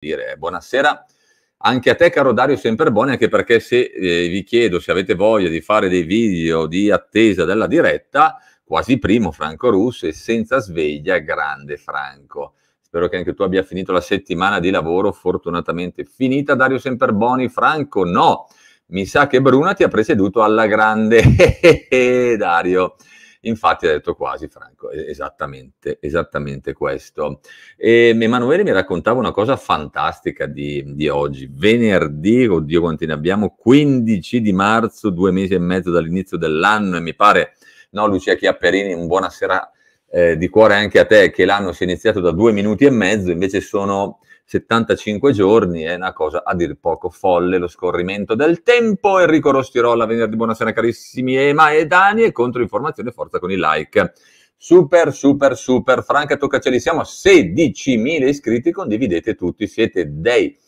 dire buonasera anche a te caro Dario Semperboni, anche perché se eh, vi chiedo se avete voglia di fare dei video di attesa della diretta, quasi primo Franco Russo e senza sveglia grande Franco. Spero che anche tu abbia finito la settimana di lavoro, fortunatamente finita Dario Semperboni, Franco no, mi sa che Bruna ti ha presieduto alla grande, Dario. Infatti ha detto quasi Franco, esattamente, esattamente questo. E ehm, Emanuele mi raccontava una cosa fantastica di, di oggi, venerdì, oddio quanti ne abbiamo, 15 di marzo, due mesi e mezzo dall'inizio dell'anno e mi pare, no Lucia Chiapperini, un buonasera eh, di cuore anche a te, che l'anno si è iniziato da due minuti e mezzo, invece sono 75 giorni è una cosa a dir poco folle lo scorrimento del tempo. Enrico Rostirolla, venerdì buonasera carissimi Ema e Dani e contro informazione forza con i like. Super, super, super. Franca Toccacelli, siamo a 16.000 iscritti, condividete tutti, siete dei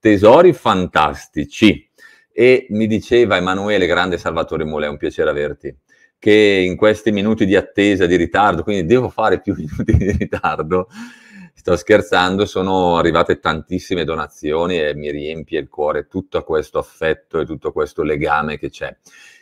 tesori fantastici. E mi diceva Emanuele, grande Salvatore Mole, è un piacere averti che in questi minuti di attesa, di ritardo, quindi devo fare più minuti di ritardo, sto scherzando, sono arrivate tantissime donazioni e mi riempie il cuore tutto questo affetto e tutto questo legame che c'è.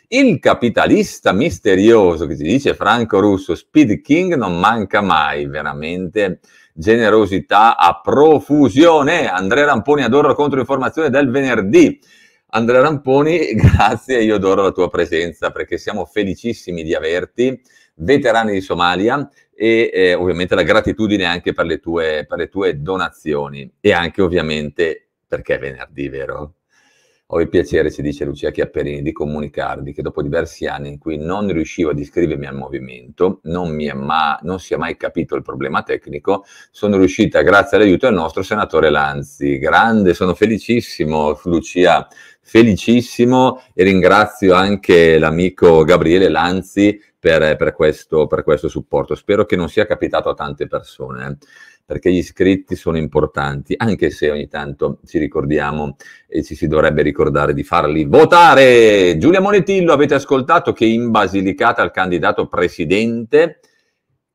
Il capitalista misterioso che si dice Franco Russo, Speed King, non manca mai, veramente generosità a profusione. Andrea Ramponi, adoro la controinformazione del venerdì. Andrea Ramponi, grazie, io adoro la tua presenza perché siamo felicissimi di averti veterani di Somalia, e eh, ovviamente la gratitudine anche per le, tue, per le tue donazioni e anche ovviamente perché è venerdì, vero? Ho il piacere, ci dice Lucia Chiapperini, di comunicarvi che dopo diversi anni in cui non riuscivo ad iscrivermi al movimento, non, mi ma- non si è mai capito il problema tecnico, sono riuscita grazie all'aiuto del nostro senatore Lanzi. Grande, sono felicissimo, Lucia, felicissimo e ringrazio anche l'amico Gabriele Lanzi per, per, questo, per questo supporto. Spero che non sia capitato a tante persone, eh, perché gli iscritti sono importanti, anche se ogni tanto ci ricordiamo e ci si dovrebbe ricordare di farli votare. Giulia Monetillo, avete ascoltato che in Basilicata il candidato presidente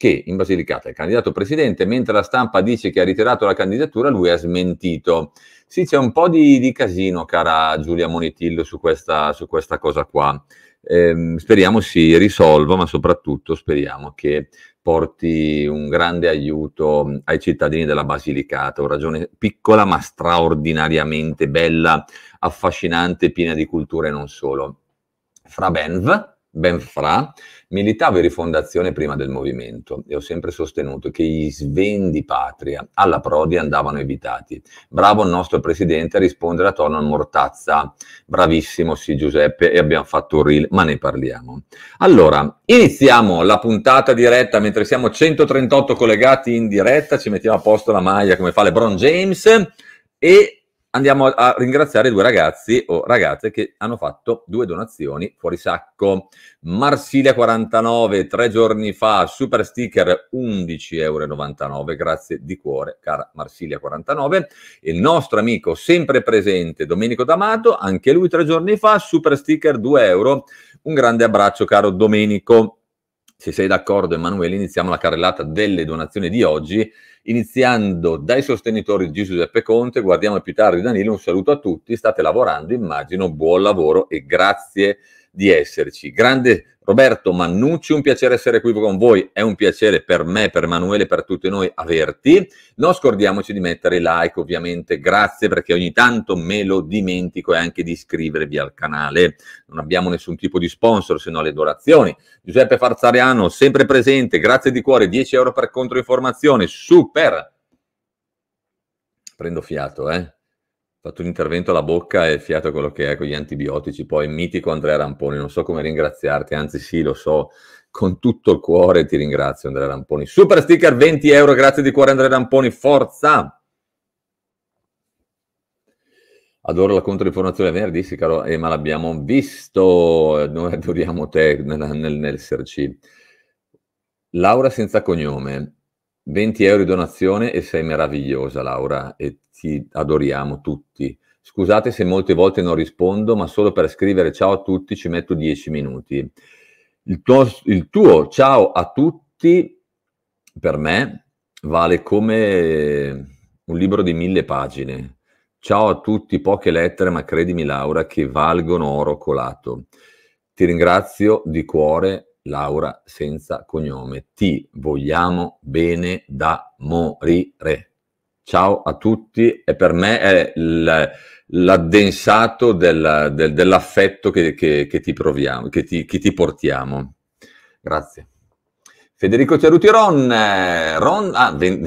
che in Basilicata il candidato presidente, mentre la stampa dice che ha ritirato la candidatura, lui ha smentito. Sì, c'è un po' di, di casino, cara Giulia Monetillo, su questa, su questa cosa qua eh, speriamo si risolva, ma soprattutto speriamo che porti un grande aiuto mm, ai cittadini della Basilicata, una ragione piccola ma straordinariamente bella, affascinante, piena di cultura e non solo. Fra Benv, Benfra, Militavo in rifondazione prima del movimento e ho sempre sostenuto che gli svendi patria alla Prodi andavano evitati. Bravo il nostro presidente a rispondere a Tono Mortazza. Bravissimo, sì Giuseppe, e abbiamo fatto un reel, ma ne parliamo. Allora, iniziamo la puntata diretta mentre siamo 138 collegati in diretta, ci mettiamo a posto la maglia come fa LeBron James e andiamo a, ringraziare due ragazzi o ragazze che hanno fatto due donazioni fuori sacco. Marsilia 49, tre giorni fa, super sticker 11,99 euro, grazie di cuore cara Marsilia 49. Il nostro amico sempre presente Domenico D'Amato, anche lui tre giorni fa, super sticker 2 euro. Un grande abbraccio caro Domenico se sei d'accordo Emanuele, iniziamo la carrellata delle donazioni di oggi, iniziando dai sostenitori di Giuseppe Conte, guardiamo più tardi Danilo, un saluto a tutti, state lavorando, immagino, buon lavoro e grazie di esserci. Grande Roberto Mannucci, un piacere essere qui con voi, è un piacere per me, per Emanuele, per tutti noi averti. Non scordiamoci di mettere like, ovviamente, grazie perché ogni tanto me lo dimentico e anche di iscrivervi al canale. Non abbiamo nessun tipo di sponsor se no le donazioni. Giuseppe Farzariano, sempre presente, grazie di cuore, 10 euro per controinformazione, super! Prendo fiato, eh? fatto un intervento alla bocca e fiato quello che è con gli antibiotici. Poi mitico Andrea Ramponi, non so come ringraziarti, anzi sì, lo so, con tutto il cuore ti ringrazio Andrea Ramponi. Super sticker 20 euro, grazie di cuore Andrea Ramponi, forza! Adoro la controinformazione venerdì, sì caro, eh, ma l'abbiamo visto, eh, noi adoriamo te nell'esserci. Laura senza cognome, 20 euro di donazione e sei meravigliosa Laura e ti adoriamo tutti. Scusate se molte volte non rispondo, ma solo per scrivere ciao a tutti ci metto 10 minuti. Il tuo, il tuo ciao a tutti per me vale come un libro di mille pagine. Ciao a tutti, poche lettere, ma credimi Laura che valgono oro colato. Ti ringrazio di cuore Laura senza cognome. Ti vogliamo bene da morire. Ciao a tutti e per me è l'addensato del, del, dell'affetto che, che, che, ti proviamo, che ti, che ti portiamo. Grazie. Federico Ceruti Ron, eh, Ron ah, ben,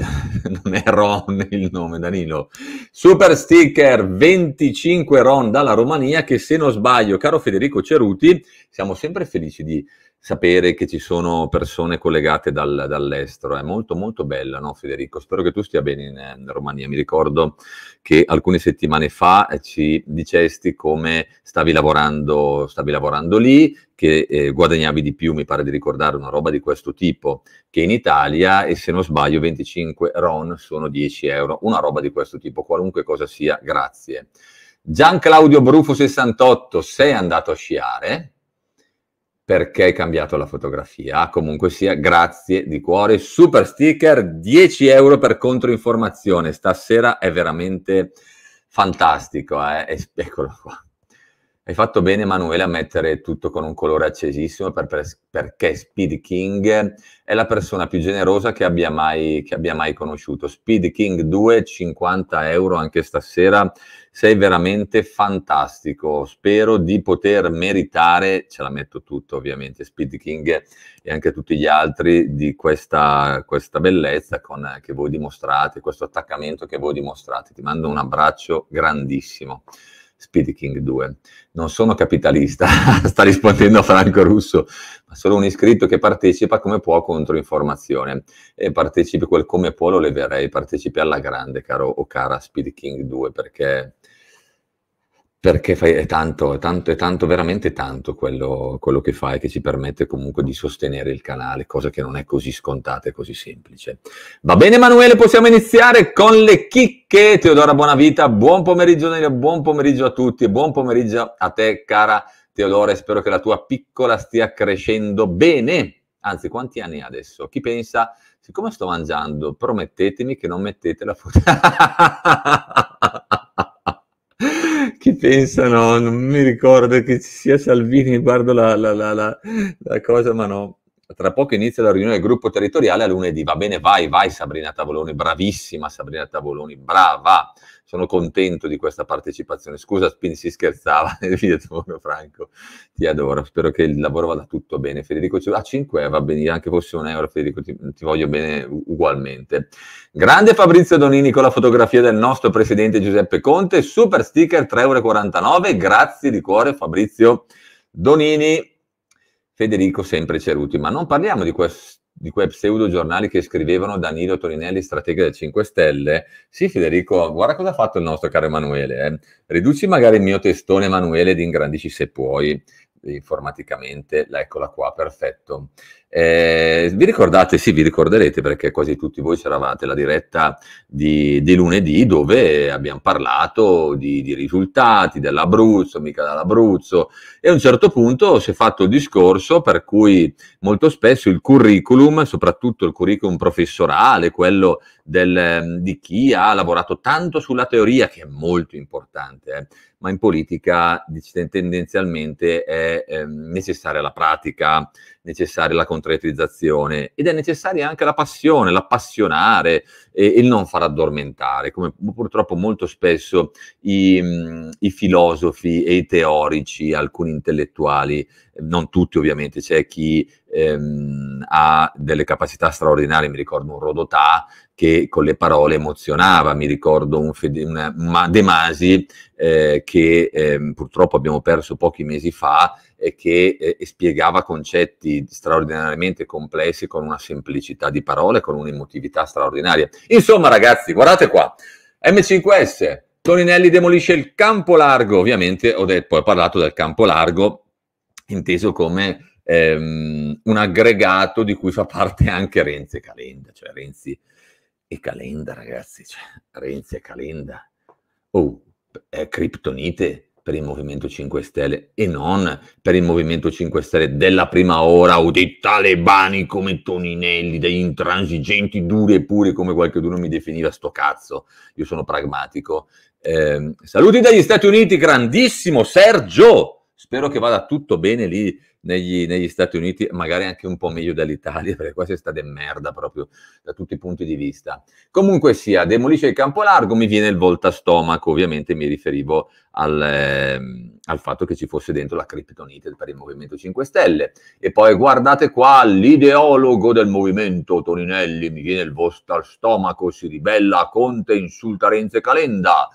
non è Ron il nome, Danilo. Super sticker 25 Ron dalla Romania che se non sbaglio, caro Federico Ceruti, siamo sempre felici di sapere che ci sono persone collegate dal, dall'estero. È molto molto bella, no Federico? Spero che tu stia bene in, eh, in, Romania. Mi ricordo che alcune settimane fa eh, ci dicesti come stavi lavorando, stavi lavorando lì, che eh, guadagnavi di più, mi pare di ricordare una roba di questo tipo, che in Italia, e se non sbaglio 25 RON sono 10 euro, una roba di questo tipo, qualunque cosa sia, grazie. Gian Claudio Brufo 68, sei andato a sciare? perché hai cambiato la fotografia. Ah, comunque sia, grazie di cuore. Super sticker, 10 euro per controinformazione. Stasera è veramente fantastico. Eh? Eccolo qua. Hai fatto bene, Emanuele, a mettere tutto con un colore accesissimo per, per, perché Speed King è la persona più generosa che abbia, mai, che abbia mai conosciuto. Speed King 2, 50 euro anche stasera sei veramente fantastico. Spero di poter meritare, ce la metto tutto ovviamente, Speed King e anche tutti gli altri, di questa, questa bellezza con, eh, che voi dimostrate, questo attaccamento che voi dimostrate. Ti mando un abbraccio grandissimo. Speed King 2. Non sono capitalista, sta rispondendo Franco Russo, ma solo un iscritto che partecipa come può contro informazione. E partecipi quel come può lo leverei, partecipi alla grande, caro o cara Speed King 2, perché perché fai, è, tanto, è, tanto, è tanto, veramente tanto quello, quello, che fai che ci permette comunque di sostenere il canale, cosa che non è così scontata e così semplice. Va bene Emanuele, possiamo iniziare con le chicche. Teodora Buonavita, buon pomeriggio, buon pomeriggio a tutti e buon pomeriggio a te cara Teodora, spero che la tua piccola stia crescendo bene. Anzi, quanti anni ha adesso? Chi pensa, siccome sto mangiando, promettetemi che non mettete la foto. chi pensa no non mi ricordo che ci sia Salvini, guardo la, la, la, la, cosa, ma no. Tra poco inizia la riunione del gruppo territoriale a lunedì. Va bene, vai, vai Sabrina Tavoloni, bravissima Sabrina Tavoloni, brava sono contento di questa partecipazione. Scusa, Spin, si scherzava nel Franco, ti adoro, spero che il lavoro vada tutto bene. Federico, a ah, eh, 5 va bene, anche fosse un euro, Federico, ti, ti voglio bene ugualmente. Grande Fabrizio Donini con la fotografia del nostro presidente Giuseppe Conte, super sticker 3,49 euro, grazie di cuore Fabrizio Donini. Federico sempre ceruti, ma non parliamo di questo di quei pseudo giornali che scrivevano Danilo Torinelli, stratega del 5 Stelle. Sì, Federico, guarda cosa ha fatto il nostro caro Emanuele. Eh. Riduci magari il mio testone, Emanuele, ed ingrandisci se puoi informaticamente, eccola qua, perfetto. Eh, vi ricordate, sì, vi ricorderete perché quasi tutti voi c'eravate, la diretta di, di, lunedì dove abbiamo parlato di, di risultati, dell'Abruzzo, mica dall'Abruzzo, e a un certo punto si è fatto il discorso per cui molto spesso il curriculum, soprattutto il curriculum professorale, quello del, di chi ha lavorato tanto sulla teoria, che è molto importante, eh, ma in politica tendenzialmente è eh, necessaria la pratica, necessaria la concretizzazione ed è necessaria anche la passione, l'appassionare e, il non far addormentare, come purtroppo molto spesso i, mhmm, i filosofi e i teorici, alcuni intellettuali, non tutti ovviamente, c'è chi ehm, ha delle capacità straordinarie, mi ricordo un Rodotà che con le parole emozionava, mi ricordo un, Fede, una, De Masi eh, che eh, purtroppo abbiamo perso pochi mesi fa e eh, che spiegava concetti straordinariamente complessi con una semplicità di parole, con un'emotività straordinaria. Insomma ragazzi, guardate qua, M5S, Toninelli demolisce il campo largo, ovviamente ho, detto, poi ho parlato del campo largo inteso come ehm, un aggregato di cui fa parte anche Renzi Calenda, cioè Renzi e Calenda, ragazzi, cioè, Renzi e Calenda, oh, è criptonite per il Movimento 5 Stelle e non per il Movimento 5 Stelle della prima ora o dei talebani come Toninelli, degli intransigenti duri e puri come qualcuno mi definiva, sto cazzo, io sono pragmatico. Eh, saluti dagli Stati Uniti, grandissimo Sergio! Spero che vada tutto bene lì negli, negli Stati Uniti, magari anche un po' meglio dall'Italia, perché qua si sta de merda proprio da tutti i punti di vista. Comunque sia, demolisce il campo largo, mi viene il volta stomaco, ovviamente mi riferivo al, eh, al fatto che ci fosse dentro la criptonite per il Movimento 5 Stelle. E poi guardate qua, l'ideologo del Movimento Toninelli, mi viene il volta stomaco, si ribella a Conte, insulta Renzi Calenda.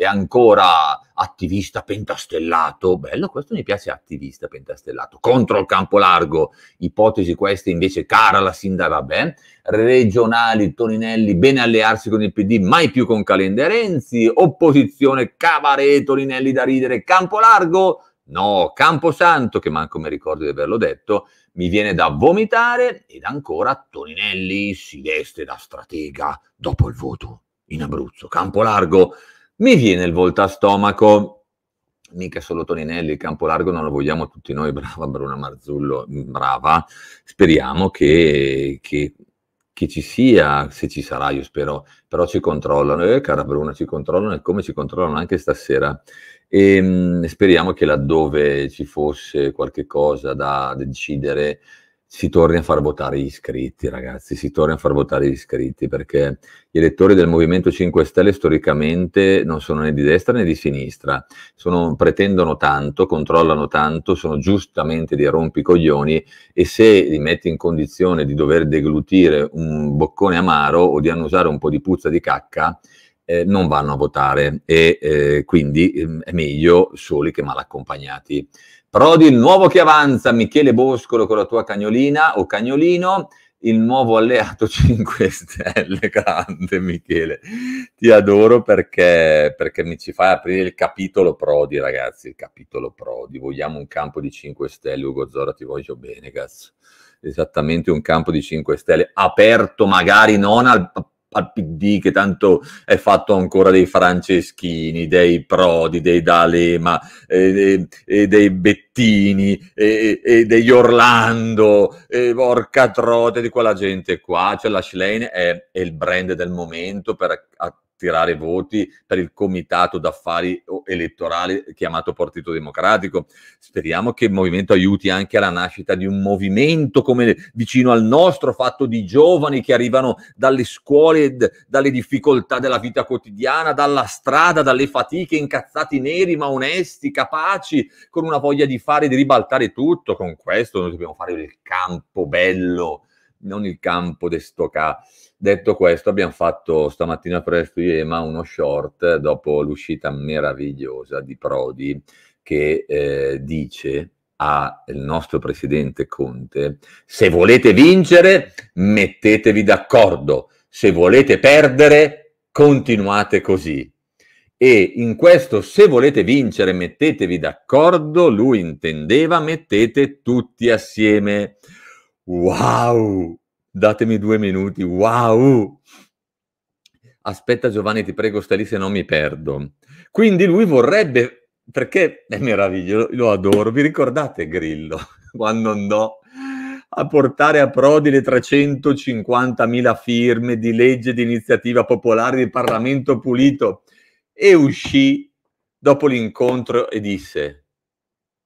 E ancora attivista pentastellato, bello, questo mi piace attivista pentastellato, contro il campo largo, ipotesi queste invece cara la sindaca, vabbè, regionali Toninelli, bene allearsi con il PD, mai più con Calenderenzi, opposizione Cavare, Toninelli da ridere, campo largo, no, Camposanto, che manco mi ricordo di averlo detto, mi viene da vomitare ed ancora Toninelli si veste da stratega dopo il voto in Abruzzo, campo largo, mi viene il volta stomaco, mica solo Toninelli, il campo largo non lo vogliamo tutti noi, brava Bruna Marzullo, brava, speriamo che, che, che ci sia, se ci sarà io spero, però ci controllano, eh, cara Bruna, ci controllano e come ci controllano anche stasera e ehm, mh, speriamo che laddove ci fosse qualche cosa da decidere si torni a far votare gli iscritti, ragazzi, si torni a far votare gli iscritti, perché gli elettori del Movimento 5 Stelle storicamente non sono né di destra né di sinistra, sono, pretendono tanto, controllano tanto, sono giustamente dei rompicoglioni e se li metti in condizione di dover deglutire un boccone amaro o di annusare un po' di puzza di cacca, eh, non vanno a votare e eh, quindi eh, è meglio soli che mal accompagnati. Prodi, il nuovo che avanza, Michele Boscolo con la tua cagnolina o cagnolino, il nuovo alleato 5 Stelle, grande Michele, ti adoro perché, perché mi ci fai aprire il capitolo Prodi, ragazzi, il capitolo Prodi, vogliamo un campo di 5 Stelle, Ugo Zora ti voglio bene, cazzo, esattamente un campo di 5 Stelle, aperto magari non al al PD che tanto è fatto ancora dei Franceschini, dei Prodi, dei D'Alema, e, eh, dei Bettini, e degli Orlando, e porca trote di quella gente qua, cioè la Schlein è, è il brand del momento per tirare voti per il comitato d'affari elettorale chiamato Partito Democratico. Speriamo che il movimento aiuti anche alla nascita di un movimento come vicino al nostro, fatto di giovani che arrivano dalle scuole, dalle difficoltà della vita quotidiana, dalla strada, dalle fatiche, incazzati neri ma onesti, capaci, con una voglia di fare, di ribaltare tutto. Con questo noi dobbiamo fare il campo bello, non il campo de sto Detto questo, abbiamo fatto stamattina presto io e Emma uno short dopo l'uscita meravigliosa di Prodi che eh, dice al nostro presidente Conte, se volete vincere, mettetevi d'accordo, se volete perdere, continuate così. E in questo se volete vincere, mettetevi d'accordo, lui intendeva mettete tutti assieme. Wow! datemi due minuti, wow! Aspetta Giovanni, ti prego, stai lì se no mi perdo. Quindi lui vorrebbe, perché è meraviglioso, lo adoro, vi ricordate Grillo quando andò a portare a Prodi le 350.000 firme di legge di iniziativa popolare di Parlamento pulito e uscì dopo l'incontro e disse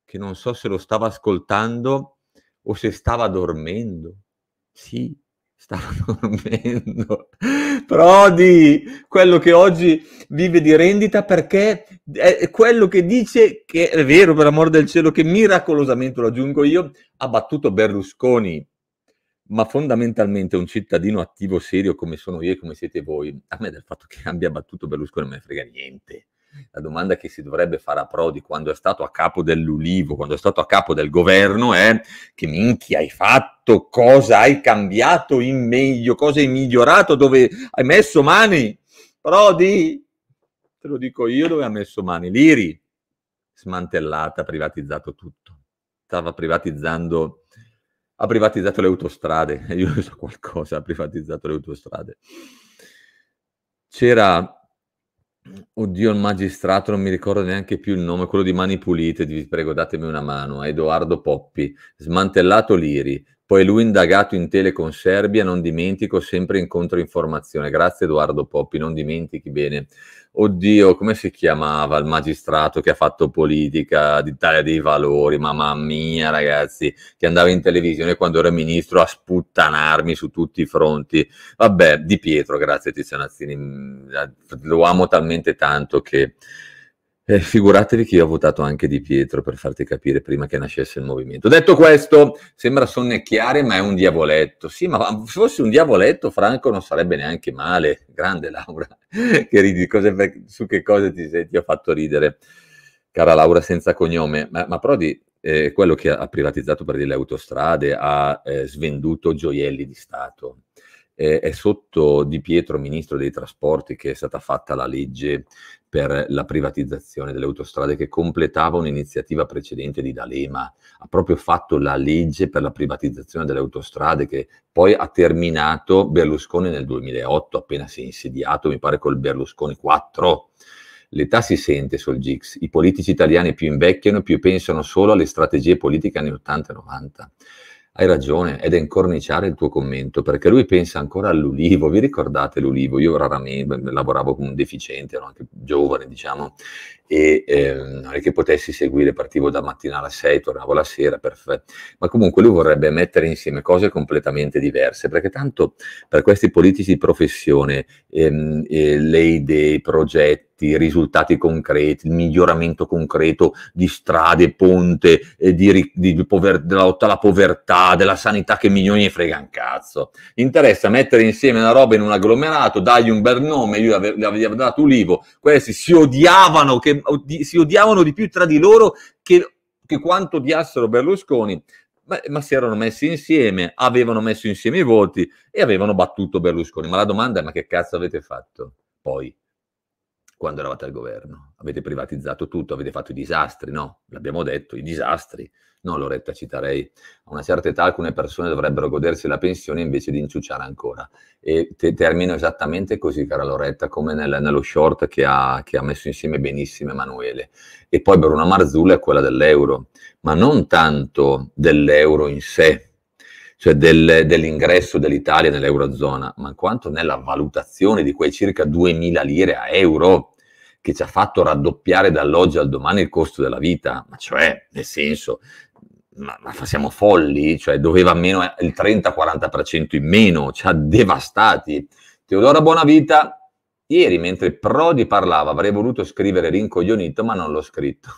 che non so se lo stava ascoltando o se stava dormendo sì, stavano dormendo. Prodi, quello che oggi vive di rendita perché è quello che dice che è vero, per amor del cielo, che miracolosamente, lo aggiungo io, ha battuto Berlusconi, ma fondamentalmente un cittadino attivo serio come sono io e come siete voi, a me del fatto che abbia battuto Berlusconi non me frega niente la domanda che si dovrebbe fare a Prodi quando è stato a capo dell'Ulivo, quando è stato a capo del governo è che minchia hai fatto, cosa hai cambiato in meglio, cosa hai migliorato, dove hai messo mani? Prodi, te lo dico io dove ha messo mani, l'Iri, smantellata, privatizzato tutto, stava privatizzando ha privatizzato le autostrade, io so qualcosa, ha privatizzato le autostrade. C'era Oddio, il magistrato, non mi ricordo neanche più il nome, quello di Mani Pulite, vi prego datemi una mano, Edoardo Poppi, smantellato l'Iri, poi lui indagato in tele con Serbia, non dimentico, sempre incontro informazione. Grazie Edoardo Poppi, non dimentichi bene oddio, come si chiamava il magistrato che ha fatto politica d'Italia dei Valori, mamma mia ragazzi, che andava in televisione quando era ministro a sputtanarmi su tutti i fronti. Vabbè, Di Pietro, grazie Tiziano Azzini, lo amo talmente tanto che eh, figuratevi che io ho votato anche Di Pietro per farti capire prima che nascesse il movimento. Detto questo, sembra sonnecchiare, ma è un diavoletto. Sì, ma se fosse un diavoletto, Franco non sarebbe neanche male. Grande Laura, che ridi, cosa, su che cose ti, sei, ho fatto ridere, cara Laura senza cognome. Ma, ma Prodi eh, è eh, quello che ha privatizzato per le autostrade, ha eh, svenduto gioielli di Stato. Eh, è sotto Di Pietro, ministro dei trasporti, che è stata fatta la legge per la privatizzazione delle autostrade che completava un'iniziativa precedente di D'Alema. Ha proprio fatto la legge per la privatizzazione delle autostrade che poi ha terminato Berlusconi nel 2008, appena si è insediato, mi pare col Berlusconi 4. L'età si sente sul GIX, i politici italiani più invecchiano, più pensano solo alle strategie politiche anni 80 e 90 hai ragione, ed è incorniciare il tuo commento, perché lui pensa ancora all'ulivo. Vi ricordate l'ulivo? Io raramente lavoravo con un deficiente, ero anche giovane, diciamo, e ehm, non è che potessi seguire, partivo da mattina alla 6, tornavo la sera, perfetto. Ma comunque lui vorrebbe mettere insieme cose completamente diverse, perché tanto per questi politici di professione ehm, eh, le idee, i progetti, concreti, risultati concreti, il miglioramento concreto di strade, ponte, eh, di, di, di pover- della lotta alla povertà, della sanità che milioni ne frega un cazzo. Interessa mettere insieme la roba in un agglomerato, dargli un bel nome, io gli avevo dato Ulivo, questi si odiavano, che, oddi- si odiavano di più tra di loro che, che quanto odiassero Berlusconi ma, si erano messi insieme, avevano messo insieme i voti e avevano battuto Berlusconi. Ma la domanda è: ma che cazzo avete fatto poi? quando eravate al governo. Avete privatizzato tutto, avete fatto i disastri, no? L'abbiamo detto, i disastri. No, Loretta, citerei, a una certa età alcune persone dovrebbero godersi la pensione invece di inciucciare ancora. E te termino esattamente così, cara Loretta, come nel, nello short che ha, che ha, messo insieme benissimo Emanuele. E poi Bruna una Marzulla è quella dell'euro, ma non tanto dell'euro in sé, cioè del, dell'ingresso dell'Italia nell'eurozona, ma quanto nella valutazione di quei circa 2.000 lire a euro che ci ha fatto raddoppiare dall'oggi al domani il costo della vita, ma cioè, nel senso, ma, ma siamo folli, cioè doveva meno eh, il 30-40% in meno, ci ha devastati. Teodora Buonavita, ieri mentre Prodi parlava, avrei voluto scrivere rincoglionito, ma non l'ho scritto.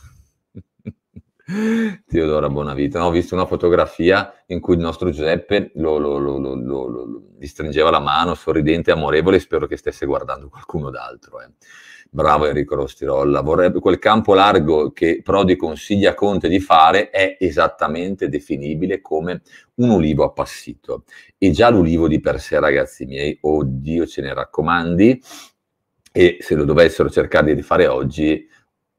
Teodora Bonavita, no, ho visto una fotografia in cui il nostro Giuseppe lo, lo, lo, gli stringeva la mano, sorridente, amorevole, spero che stesse guardando qualcuno d'altro. Eh. Bravo Enrico Rostirolla, vorrebbe quel campo largo che Prodi consiglia a Conte di fare è esattamente definibile come un ulivo appassito. E già l'ulivo di per sé, ragazzi miei, oddio ce ne raccomandi, e se lo dovessero cercare di fare oggi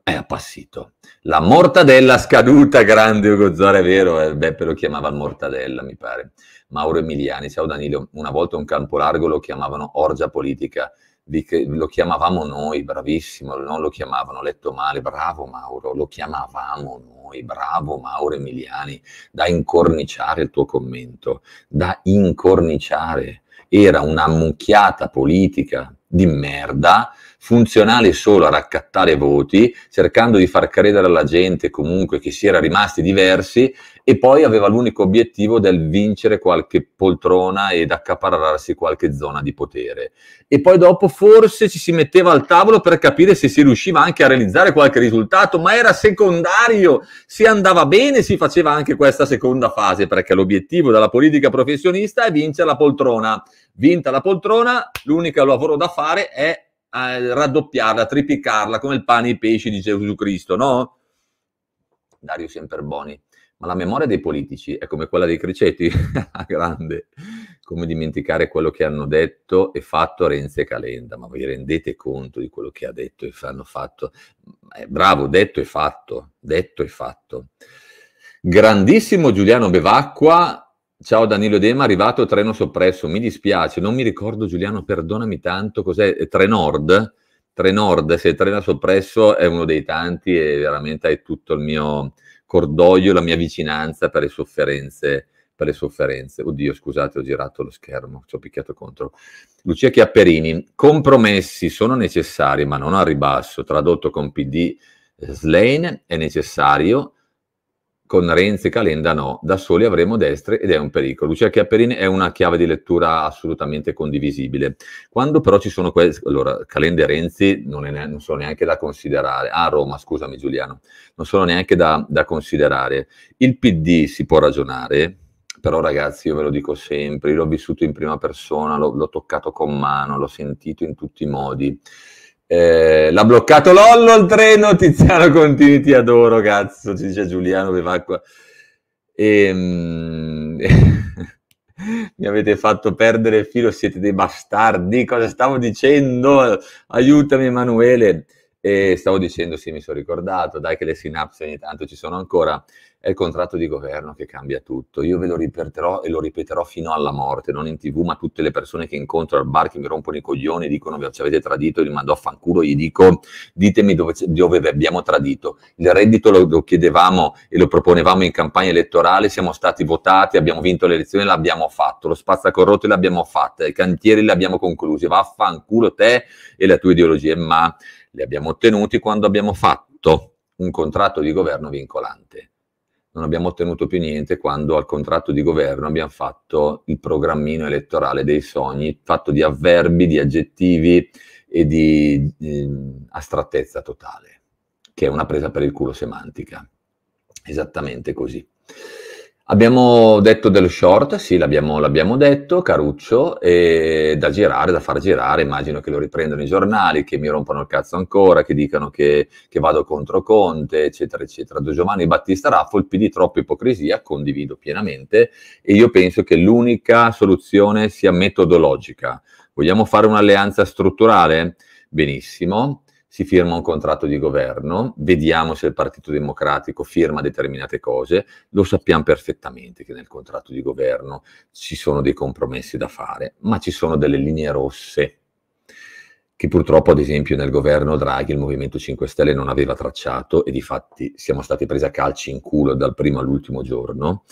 è appassito. La mortadella scaduta, grande Ugo Zora, è vero, eh, Beppe lo chiamava mortadella, mi pare. Mauro Emiliani, ciao Danilo, una volta un campo largo lo chiamavano orgia politica di, lo chiamavamo noi, bravissimo, non lo chiamavano, letto male, bravo Mauro, lo chiamavamo noi, bravo Mauro Emiliani, da incorniciare il tuo commento, da incorniciare. Era una mucchiata politica di merda, funzionale solo a raccattare voti, cercando di far credere alla gente comunque che si era rimasti diversi e poi aveva l'unico obiettivo del vincere qualche poltrona ed accaparrarsi qualche zona di potere. E poi dopo forse ci si metteva al tavolo per capire se si riusciva anche a realizzare qualche risultato, ma era secondario, se andava bene si faceva anche questa seconda fase, perché l'obiettivo della politica professionista è vincere la poltrona. Vinta la poltrona, l'unico lavoro da fare è eh, raddoppiarla, triplicarla come il pane e i pesci di Gesù Cristo, no? Dario Semperboni ma la memoria dei politici è come quella dei criceti, a grande, come dimenticare quello che hanno detto e fatto Renzi e Calenda, ma vi rendete conto di quello che ha detto e hanno fatto? Eh, bravo, detto e fatto, detto e fatto. Grandissimo Giuliano Bevacqua, Ciao Danilo Dema, arrivato treno soppresso, mi dispiace, non mi ricordo Giuliano, perdonami tanto, cos'è? Eh, Trenord? Trenord, se il treno soppresso è uno dei tanti e veramente hai tutto il mio, cordoglio e la mia vicinanza per le sofferenze per le sofferenze. Oddio, scusate, ho girato lo schermo, ci ho picchiato contro. Lucia Chiapperini, compromessi sono necessari, ma non a ribasso. Tradotto con PD, Slane è necessario, con Renzi e Calenda no, da soli avremo destre ed è un pericolo. Lucia Chiapperini è una chiave di lettura assolutamente condivisibile. Quando però ci sono questi, allora Calenda e Renzi non, ne- non, sono neanche da considerare, a ah, Roma scusami Giuliano, non sono neanche da, da considerare. Il PD si può ragionare, però ragazzi io ve lo dico sempre, l'ho vissuto in prima persona, l'ho, l'ho toccato con mano, l'ho sentito in tutti i modi. Eh, l'ha bloccato Lollo il treno, Tiziano Contini, ti adoro, cazzo, ci dice Giuliano Bevacqua. E, mm, mi avete fatto perdere il filo, siete dei bastardi, cosa stavo dicendo? Aiutami Emanuele. E eh, stavo dicendo, sì, mi sono ricordato, dai che le sinapsi ogni tanto ci sono ancora. È il contratto di governo che cambia tutto. Io ve lo ripeterò e lo ripeterò fino alla morte, non in tv, ma tutte le persone che incontro al bar che mi rompono i coglioni dicono ci avete tradito, li mando a fanculo, gli dico ditemi dove, dove vi abbiamo tradito. Il reddito lo, lo chiedevamo e lo proponevamo in campagna elettorale, siamo stati votati, abbiamo vinto le elezioni, l'abbiamo fatto, lo spazzacorrotto l'abbiamo fatto, i cantieri li abbiamo conclusi, vaffanculo te e le tue ideologie, ma li abbiamo ottenuti quando abbiamo fatto un contratto di governo vincolante non abbiamo ottenuto più niente quando al contratto di governo abbiamo fatto il programmino elettorale dei sogni, fatto di avverbi, di aggettivi e di, di astrattezza totale, che è una presa per il culo semantica. Esattamente così. Abbiamo detto dello short, sì, l'abbiamo, l'abbiamo detto, Caruccio, e da girare, da far girare, immagino che lo riprendano i giornali, che mi rompano il cazzo ancora, che dicano che, che vado contro Conte, eccetera, eccetera. Do Giovanni Battista Raffo, il PD troppa ipocrisia, condivido pienamente, e io penso che l'unica soluzione sia metodologica. Vogliamo fare un'alleanza strutturale? Benissimo, si firma un contratto di governo, vediamo se il Partito Democratico firma determinate cose, lo sappiamo perfettamente che nel contratto di governo ci sono dei compromessi da fare, ma ci sono delle linee rosse che purtroppo ad esempio nel governo Draghi il Movimento 5 Stelle non aveva tracciato e di fatti siamo stati presi a calci in culo dal primo all'ultimo giorno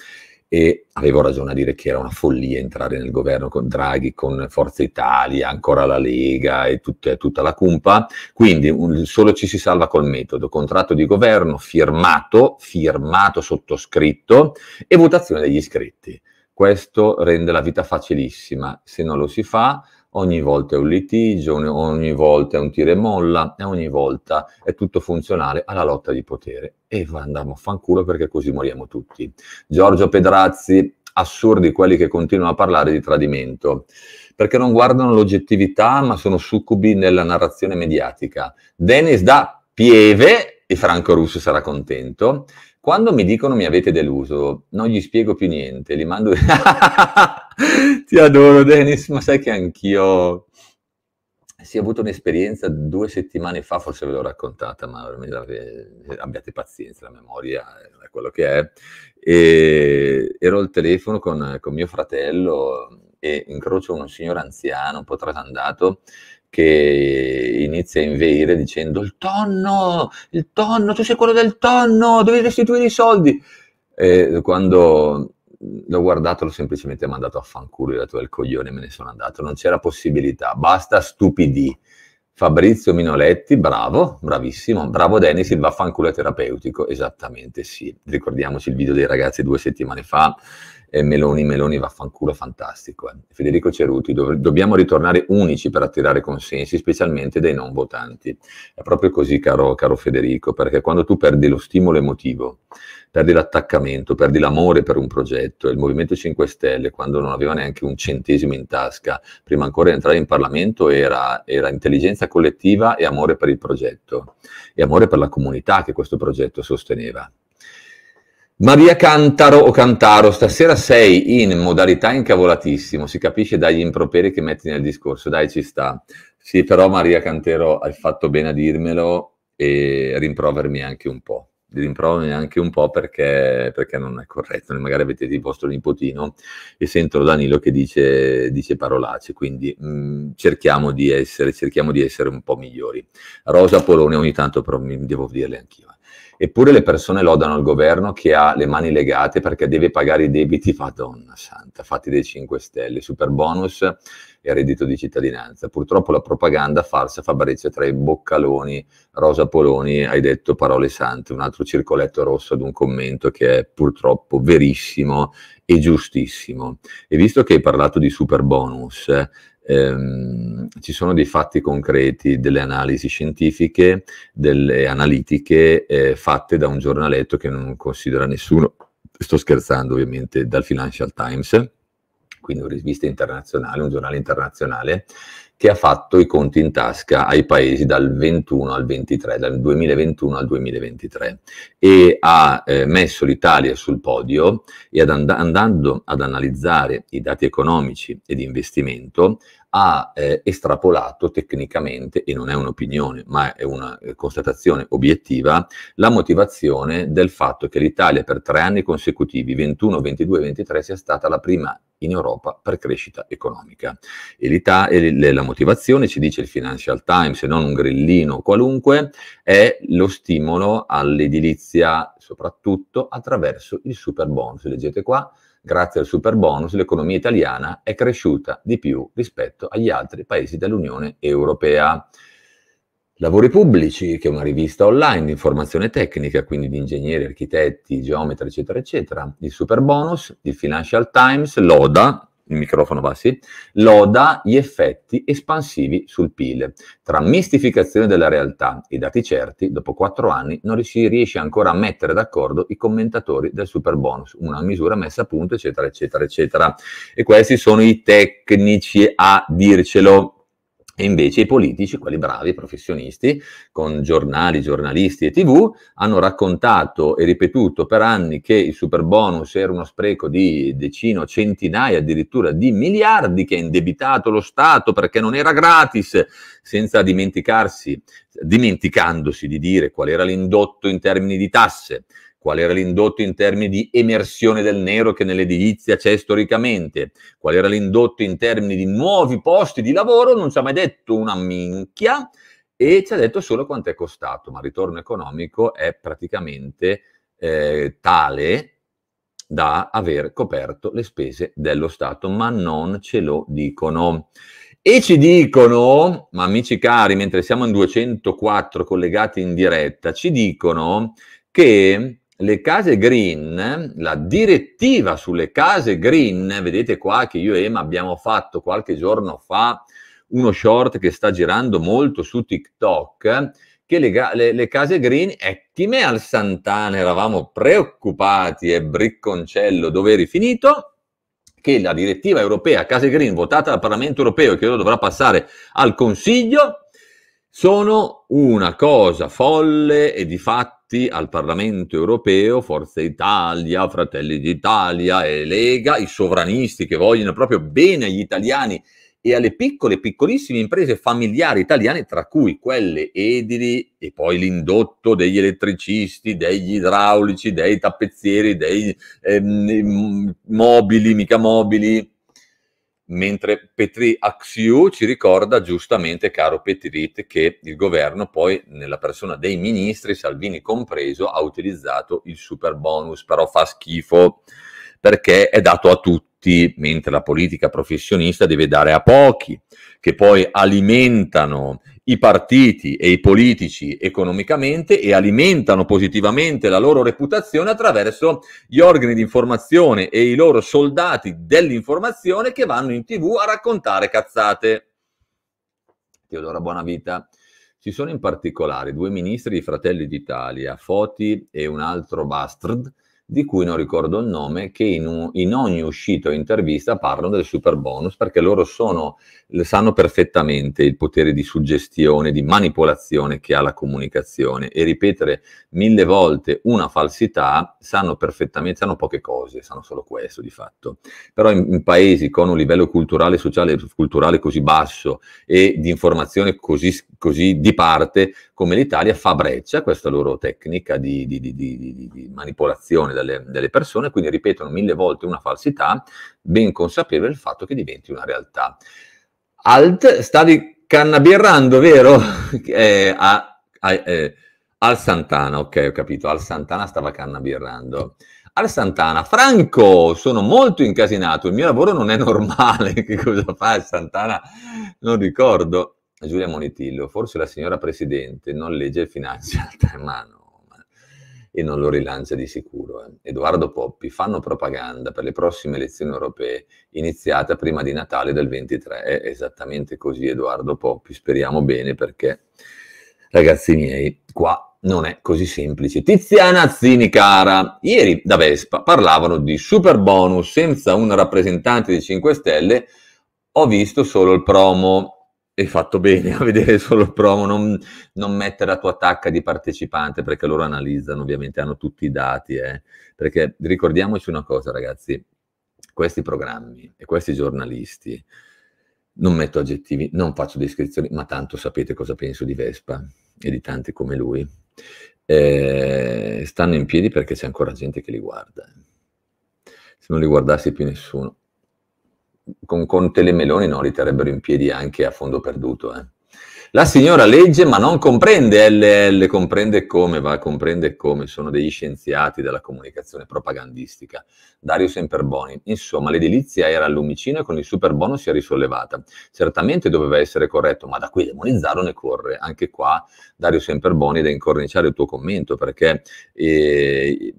e avevo ragione a dire che era una follia entrare nel governo con Draghi, con Forza Italia, ancora la Lega e tutta, tutta la cumpa. Quindi un, solo ci si salva col metodo, contratto di governo firmato, firmato, sottoscritto e votazione degli iscritti. Questo rende la vita facilissima. Se non lo si fa, ogni volta è un litigio, ogni volta è un tire e molla e ogni volta è tutto funzionale alla lotta di potere. E andiamo a fanculo perché così moriamo tutti. Giorgio Pedrazzi, assurdi quelli che continuano a parlare di tradimento, perché non guardano l'oggettività ma sono succubi nella narrazione mediatica. Dennis da Pieve, e Franco Russo sarà contento, quando mi dicono mi avete deluso, non gli spiego più niente, li mando... Ti adoro Dennis, ma sai che anch'io... Sì, ho avuto un'esperienza due settimane fa, forse ve l'ho raccontata, ma abbiate pazienza, la memoria è quello che è. E ero al telefono con, con mio fratello, e incrocio un signore anziano, un po' trasandato, che inizia a inveire dicendo il tonno, il tonno, tu sei quello del tonno, devi restituire i soldi. E quando l'ho guardato l'ho semplicemente mandato a fanculo, ho dato il coglione me ne sono andato, non c'era possibilità, basta stupidi. Fabrizio Minoletti, bravo, bravissimo, bravo Denis, il vaffanculo terapeutico, esattamente sì. Ricordiamoci il video dei ragazzi due settimane fa, eh, Meloni, Meloni vaffanculo, fantastico. Eh. Federico Ceruti, dov- dobbiamo ritornare unici per attirare consensi, specialmente dai non votanti. È proprio così, caro, caro Federico, perché quando tu perdi lo stimolo emotivo, perdi l'attaccamento, perdi l'amore per un progetto. Il Movimento 5 Stelle, quando non aveva neanche un centesimo in tasca, prima ancora di entrare in Parlamento, era, era, intelligenza collettiva e amore per il progetto e amore per la comunità che questo progetto sosteneva. Maria Cantaro o Cantaro, stasera sei in modalità incavolatissimo, si capisce dagli improperi che metti nel discorso, dai ci sta. Sì, però Maria Cantero hai fatto bene a dirmelo e rimprovermi anche un po'. Rimprovermi anche un po' perché, perché non è corretto. Magari avete il vostro nipotino e sento Danilo che dice, dice parolacce, quindi mh, mm, cerchiamo, di essere, cerchiamo di essere un po' migliori. Rosa Polone ogni tanto però mi devo dirle anch'io. Eppure le persone lodano il governo che ha le mani legate perché deve pagare i debiti, madonna santa, fatti dei 5 Stelle, super bonus e reddito di cittadinanza. Purtroppo la propaganda farsa Fabrizio tra i boccaloni, Rosa Poloni, hai detto parole sante, un altro circoletto rosso ad un commento che è purtroppo verissimo e giustissimo. E visto che hai parlato di super bonus, ehm, ci sono dei fatti concreti, delle analisi scientifiche, delle analitiche eh, fatte da un giornaletto che non considera nessuno, sto scherzando ovviamente, dal Financial Times, quindi una rivista internazionale, un giornale internazionale, che ha fatto i conti in tasca ai paesi dal 21 al 23, dal 2021 al 2023 e ha eh, messo l'Italia sul podio e ad and- andando ad analizzare i dati economici e di investimento ha eh, estrapolato tecnicamente, e non è un'opinione, ma è una eh, constatazione obiettiva, la motivazione del fatto che l'Italia per tre anni consecutivi, 21, 22 23, sia stata la prima in Europa per crescita economica. E, e la motivazione, ci dice il Financial Times, se non un grillino qualunque, è lo stimolo all'edilizia soprattutto attraverso il super bonus. Leggete qua, Grazie al super bonus l'economia italiana è cresciuta di più rispetto agli altri paesi dell'Unione Europea. Lavori Pubblici, che è una rivista online di informazione tecnica, quindi di ingegneri, architetti, geometri, eccetera, eccetera. Il Super Bonus, il Financial Times, l'ODA, il microfono va sì, loda gli effetti espansivi sul PIL. Tra mistificazione della realtà e dati certi, dopo quattro anni non si riesce ancora a mettere d'accordo i commentatori del super bonus, una misura messa a punto, eccetera, eccetera, eccetera. E questi sono i tecnici a dircelo. E invece i politici, quelli bravi, professionisti, con giornali, giornalisti e tv, hanno raccontato e ripetuto per anni che il super bonus era uno spreco di decine, o centinaia addirittura di miliardi che ha indebitato lo Stato perché non era gratis, senza dimenticarsi, dimenticandosi di dire qual era l'indotto in termini di tasse, qual era l'indotto in termini di emersione del nero che nell'edilizia c'è storicamente, qual era l'indotto in termini di nuovi posti di lavoro, non ci ha mai detto una minchia e ci ha detto solo quanto è costato, ma il ritorno economico è praticamente eh, tale da aver coperto le spese dello Stato, ma non ce lo dicono. E ci dicono, ma amici cari, mentre siamo in 204 collegati in diretta, ci dicono che le case green, la direttiva sulle case green, vedete qua che io e Emma abbiamo fatto qualche giorno fa uno short che sta girando molto su TikTok, che le, le, le case green, Ettime al Santana, eravamo preoccupati e Bricconcello dove eri finito, che la direttiva europea case green votata dal Parlamento europeo che ora dovrà passare al Consiglio, sono una cosa folle e di fatto eletti al Parlamento europeo, Forza Italia, Fratelli d'Italia e Lega, i sovranisti che vogliono proprio bene agli italiani e alle piccole piccolissime imprese familiari italiane, tra cui quelle edili e poi l'indotto degli elettricisti, degli idraulici, dei tappezzieri, dei ehm, mm, mobili, mica mobili, mentre Petri Axiu ci ricorda giustamente, caro Petrit, che il governo poi, nella persona dei ministri, Salvini compreso, ha utilizzato il super bonus, però fa schifo perché è dato a tutti, mentre la politica professionista deve dare a pochi, che poi alimentano i partiti e i politici economicamente e alimentano positivamente la loro reputazione attraverso gli organi di informazione e i loro soldati dell'informazione che vanno in tv a raccontare cazzate. Teodora Buonavita. Ci sono in particolare due ministri di Fratelli d'Italia, Foti e un altro Bastard, di cui non ricordo il nome, che in, un, in ogni uscita o intervista parlano del super bonus perché loro sono sanno perfettamente il potere di suggestione, di manipolazione che ha la comunicazione e ripetere mille volte una falsità sanno perfettamente, sanno poche cose, sanno solo questo di fatto. Però in, in paesi con un livello culturale, sociale, e culturale così basso e di informazione così, così di parte come l'Italia fa breccia questa loro tecnica di, di, di, di manipolazione delle, delle persone, quindi ripetono mille volte una falsità ben consapevole del fatto che diventi una realtà. Alt, stavi cannabirrando, vero? eh, a, a, eh, al Santana, ok, ho capito. Al Santana stava cannabirrando. Al Santana, Franco, sono molto incasinato, il mio lavoro non è normale. che cosa fa Al Santana? Non ricordo. Giulia Monitillo, forse la signora Presidente non legge il Financial Times, ma no e non lo rilancia di sicuro. Eh. Edoardo Poppi fanno propaganda per le prossime elezioni europee iniziata prima di Natale del 23. È esattamente così Edoardo Poppi, speriamo bene perché ragazzi miei, qua non è così semplice. Tiziana Azzini, cara, ieri da Vespa parlavano di super bonus senza un rappresentante di 5 Stelle, ho visto solo il promo hai fatto bene a vedere solo il promo, non, non, mettere la tua attacca di partecipante perché loro analizzano, ovviamente hanno tutti i dati, eh. perché ricordiamoci una cosa ragazzi, questi programmi e questi giornalisti, non metto aggettivi, non faccio descrizioni, ma tanto sapete cosa penso di Vespa e di tanti come lui, eh, stanno in piedi perché c'è ancora gente che li guarda. Eh. Se non li guardasse più nessuno, con Conte le Meloni non li terrebbero in piedi anche a fondo perduto. Eh. La signora legge ma non comprende LL, comprende come, va, comprende come, sono degli scienziati della comunicazione propagandistica. Dario Semperboni, insomma l'edilizia era all'umicino con il super si è risollevata. Certamente doveva essere corretto, ma da qui demonizzarlo ne corre. Anche qua Dario Semperboni da incorniciare il tuo commento perché... Eh,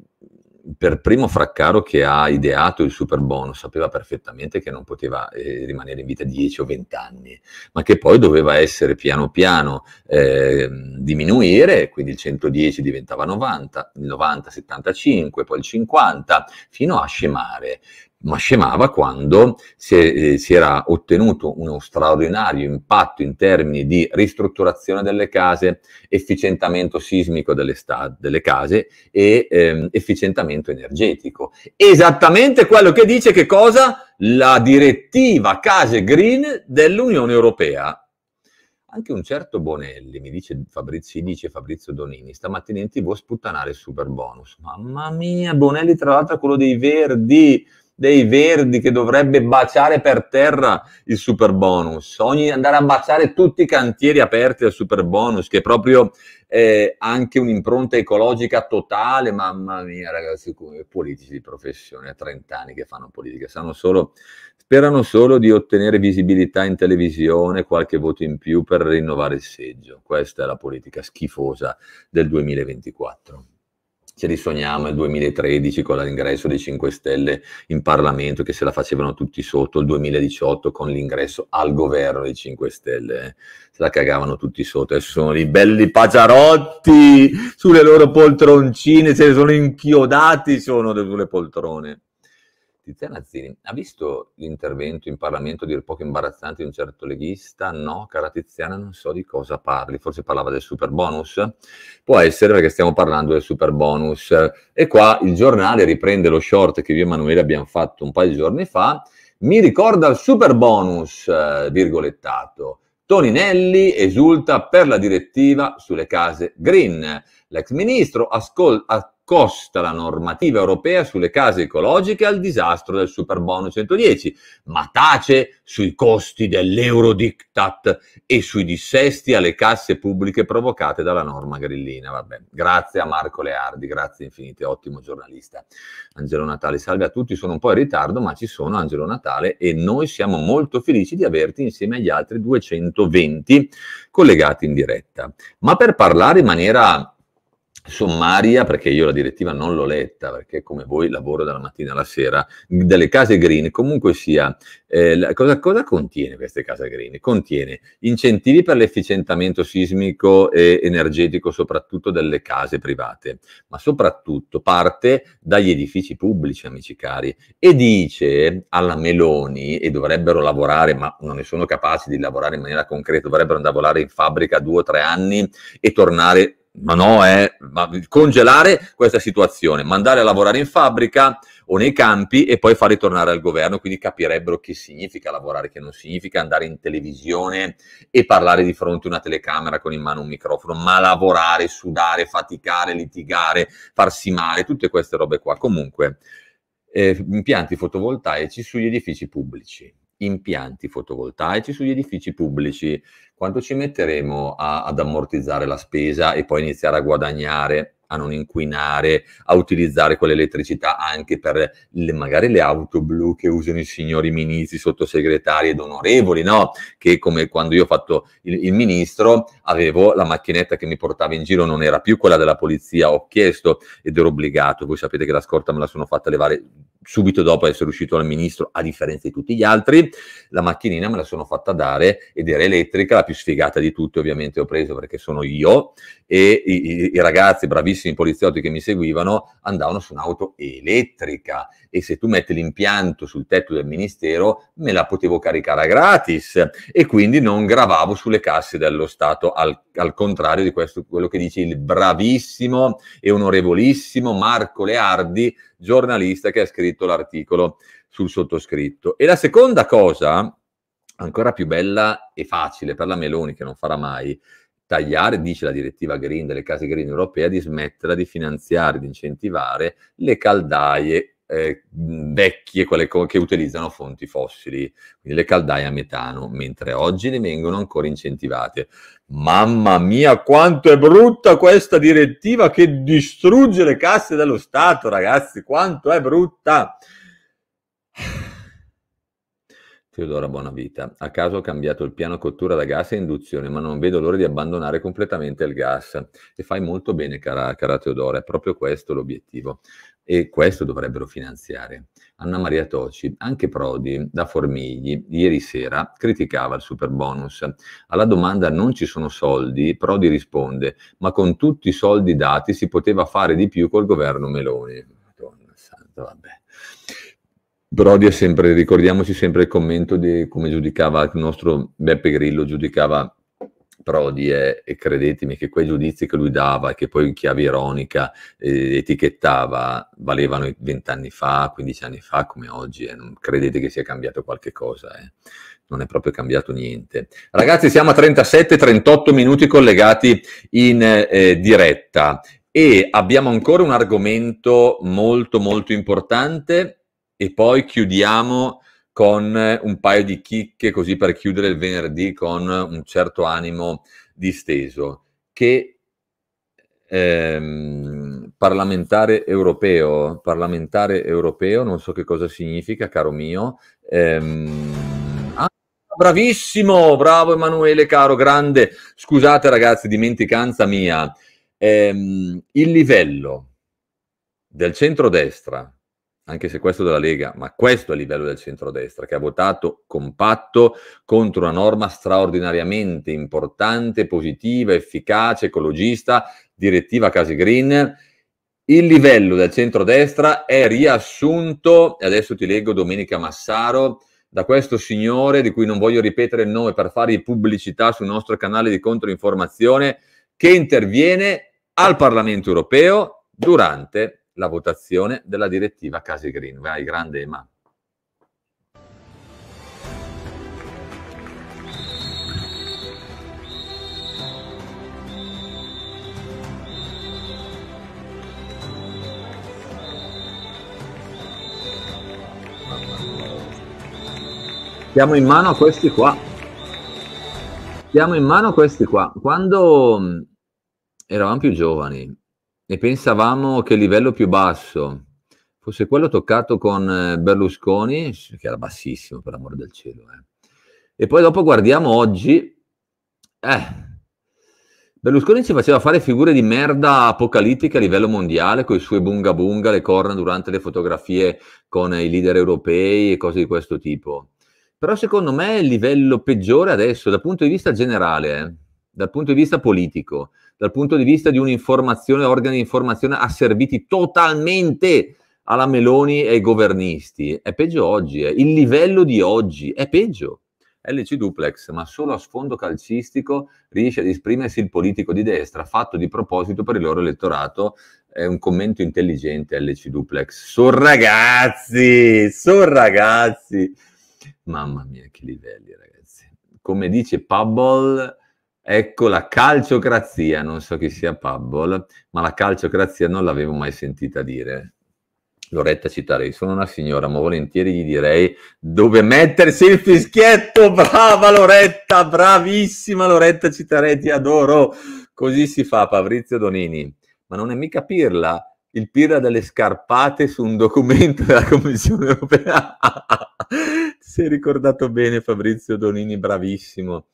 per primo Fraccaro che ha ideato il super bonus sapeva perfettamente che non poteva eh, rimanere in vita 10 o 20 anni, ma che poi doveva essere piano piano eh, diminuire, quindi il 110 diventava 90, il 90 75, poi il 50, fino a scemare ma scemava quando si, eh, si, era ottenuto uno straordinario impatto in termini di ristrutturazione delle case, efficientamento sismico delle, sta- delle case e ehm, efficientamento energetico. Esattamente quello che dice che cosa? La direttiva case green dell'Unione Europea anche un certo Bonelli, mi dice Fabrizio, dice Fabrizio Donini, stamattina in tv a sputtanare il super bonus. Mamma mia, Bonelli tra l'altro è quello dei Verdi, dei Verdi che dovrebbe baciare per terra il super bonus, ogni andare a baciare tutti i cantieri aperti al super bonus, che è proprio eh, anche un'impronta ecologica totale. Mamma mia, ragazzi, politici di professione, a 30 anni che fanno politica, solo, sperano solo di ottenere visibilità in televisione, qualche voto in più per rinnovare il seggio. Questa è la politica schifosa del 2024 ce li sogniamo il 2013 con l'ingresso dei 5 Stelle in Parlamento che se la facevano tutti sotto, il 2018 con l'ingresso al governo dei 5 Stelle, eh. se la cagavano tutti sotto, adesso sono i belli paciarotti sulle loro poltroncine, se ne sono inchiodati sono sulle poltrone. Tiziana Zini, ha visto l'intervento in Parlamento dire poco imbarazzante di un certo leghista? No, cara Tiziana, non so di cosa parli, forse parlava del super bonus? Può essere perché stiamo parlando del super bonus. E qua il giornale riprende lo short che io e Emanuele abbiamo fatto un paio di giorni fa, mi ricorda il super bonus, eh, virgolettato. Toninelli esulta per la direttiva sulle case green. L'ex ministro ascolta accosta la normativa europea sulle case ecologiche al disastro del Superbono 110, ma tace sui costi dell'eurodiktat e sui dissesti alle casse pubbliche provocate dalla norma grillina. Vabbè. Grazie a Marco Leardi, grazie infinite, ottimo giornalista. Angelo Natale, salve a tutti, sono un po' in ritardo, ma ci sono Angelo Natale e noi siamo molto felici di averti insieme agli altri 220 collegati in diretta. Ma per parlare in maniera sommaria, perché io la direttiva non l'ho letta, perché come voi lavoro dalla mattina alla sera, delle case green, comunque sia, eh, la, cosa, cosa, contiene queste case green? Contiene incentivi per l'efficientamento sismico e energetico, soprattutto delle case private, ma soprattutto parte dagli edifici pubblici, amici cari, e dice alla Meloni, e dovrebbero lavorare, ma non ne sono capaci di lavorare in maniera concreta, dovrebbero andare a lavorare in fabbrica due o tre anni e tornare ma no, è eh, ma congelare questa situazione, mandare a lavorare in fabbrica o nei campi e poi far ritornare al governo, quindi capirebbero che significa lavorare, che non significa andare in televisione e parlare di fronte a una telecamera con in mano un microfono, ma lavorare, sudare, faticare, litigare, farsi male, tutte queste robe qua. Comunque, eh, impianti fotovoltaici sugli edifici pubblici impianti fotovoltaici sugli edifici pubblici, quanto ci metteremo a, ad ammortizzare la spesa e poi iniziare a guadagnare, a non inquinare, a utilizzare quell'elettricità anche per le, magari le auto blu che usano i signori ministri, sottosegretari ed onorevoli, no? Che come quando io ho fatto il, il ministro avevo la macchinetta che mi portava in giro, non era più quella della polizia, ho chiesto ed ero obbligato, voi sapete che la scorta me la sono fatta levare subito dopo essere uscito dal ministro, a differenza di tutti gli altri, la macchinina me la sono fatta dare ed era elettrica, la più sfigata di tutte ovviamente ho preso perché sono io e i, i, ragazzi bravissimi poliziotti che mi seguivano andavano su un'auto elettrica e se tu metti l'impianto sul tetto del ministero me la potevo caricare gratis e quindi non gravavo sulle casse dello Stato, al, al contrario di questo, quello che dice il bravissimo e onorevolissimo Marco Leardi, giornalista che ha scritto l'articolo sul sottoscritto. E la seconda cosa, ancora più bella e facile per la Meloni che non farà mai, tagliare, dice la direttiva green delle case green europee, di smetterla di finanziare, di incentivare le caldaie eh, vecchie, quelle co- che utilizzano fonti fossili, quindi le caldaie a metano, mentre oggi ne vengono ancora incentivate. Mamma mia, quanto è brutta questa direttiva che distrugge le casse dello Stato, ragazzi, quanto è brutta! Teodora Bonavita. A caso ho cambiato il piano cottura da gas e induzione, ma non vedo l'ora di abbandonare completamente il gas. E fai molto bene, cara, cara Teodora, è proprio questo l'obiettivo. E questo dovrebbero finanziare. Anna Maria Toci, anche Prodi da Formigli, ieri sera criticava il super bonus. Alla domanda non ci sono soldi, Prodi risponde: Ma con tutti i soldi dati si poteva fare di più col governo Meloni. Madonna santa, vabbè Brody è sempre, ricordiamoci sempre il commento di come giudicava il nostro Beppe Grillo, giudicava Prodi e, eh, e, credetemi che quei giudizi che lui dava e che poi in chiave ironica eh, etichettava valevano vent'anni fa, 15 anni fa come oggi e eh. non credete che sia cambiato qualche cosa, eh. non è proprio cambiato niente. Ragazzi siamo a 37-38 minuti collegati in eh, diretta e abbiamo ancora un argomento molto molto importante e poi chiudiamo con eh, un paio di chicche, così per chiudere il venerdì con un certo animo disteso, che ehm, parlamentare europeo, parlamentare europeo, non so che cosa significa, caro mio. Ehm, ah, bravissimo, bravo Emanuele, caro, grande. Scusate ragazzi, dimenticanza mia. Ehm, il livello del centrodestra anche se questo della Lega, ma questo è il livello del centrodestra che ha votato compatto contro una norma straordinariamente importante, positiva, efficace, ecologista, direttiva Casi Green. Il livello del centrodestra è riassunto, e adesso ti leggo Domenica Massaro, da questo signore di cui non voglio ripetere il nome per fare pubblicità sul nostro canale di controinformazione, che interviene al Parlamento europeo durante la votazione della direttiva Casi Green. Vai, grande Ema. Siamo in mano a questi qua. Siamo in mano a questi qua. Quando mm, eravamo più giovani, e pensavamo che il livello più basso fosse quello toccato con eh, Berlusconi, che era bassissimo per amor del cielo. Eh. E poi dopo guardiamo oggi, eh, Berlusconi ci faceva fare figure di merda apocalittiche a livello mondiale, con i suoi bunga bunga, le corna durante le fotografie con i leader europei e cose di questo tipo. Però secondo me il livello peggiore adesso, dal punto di vista generale, eh, dal punto di vista politico dal punto di vista di un'informazione, organi di informazione asserviti totalmente alla Meloni e ai governisti. È peggio oggi, eh. il livello di oggi è peggio. LC Duplex, ma solo a sfondo calcistico riesce ad esprimersi il politico di destra, fatto di proposito per il loro elettorato. È un commento intelligente LC Duplex. Son ragazzi, son ragazzi. Mamma mia, che livelli, ragazzi. Come dice Pubble, Ecco la calciocrazia, non so chi sia Pubble, ma la calciocrazia non l'avevo mai sentita dire. Loretta citarei, sono una signora, ma volentieri gli direi dove mettersi il fischietto. Brava Loretta, bravissima Loretta citarei, ti adoro. Così si fa Fabrizio Donini, ma non è mica pirla, il pirla delle scarpate su un documento della Commissione europea. si è ricordato bene Fabrizio Donini, bravissimo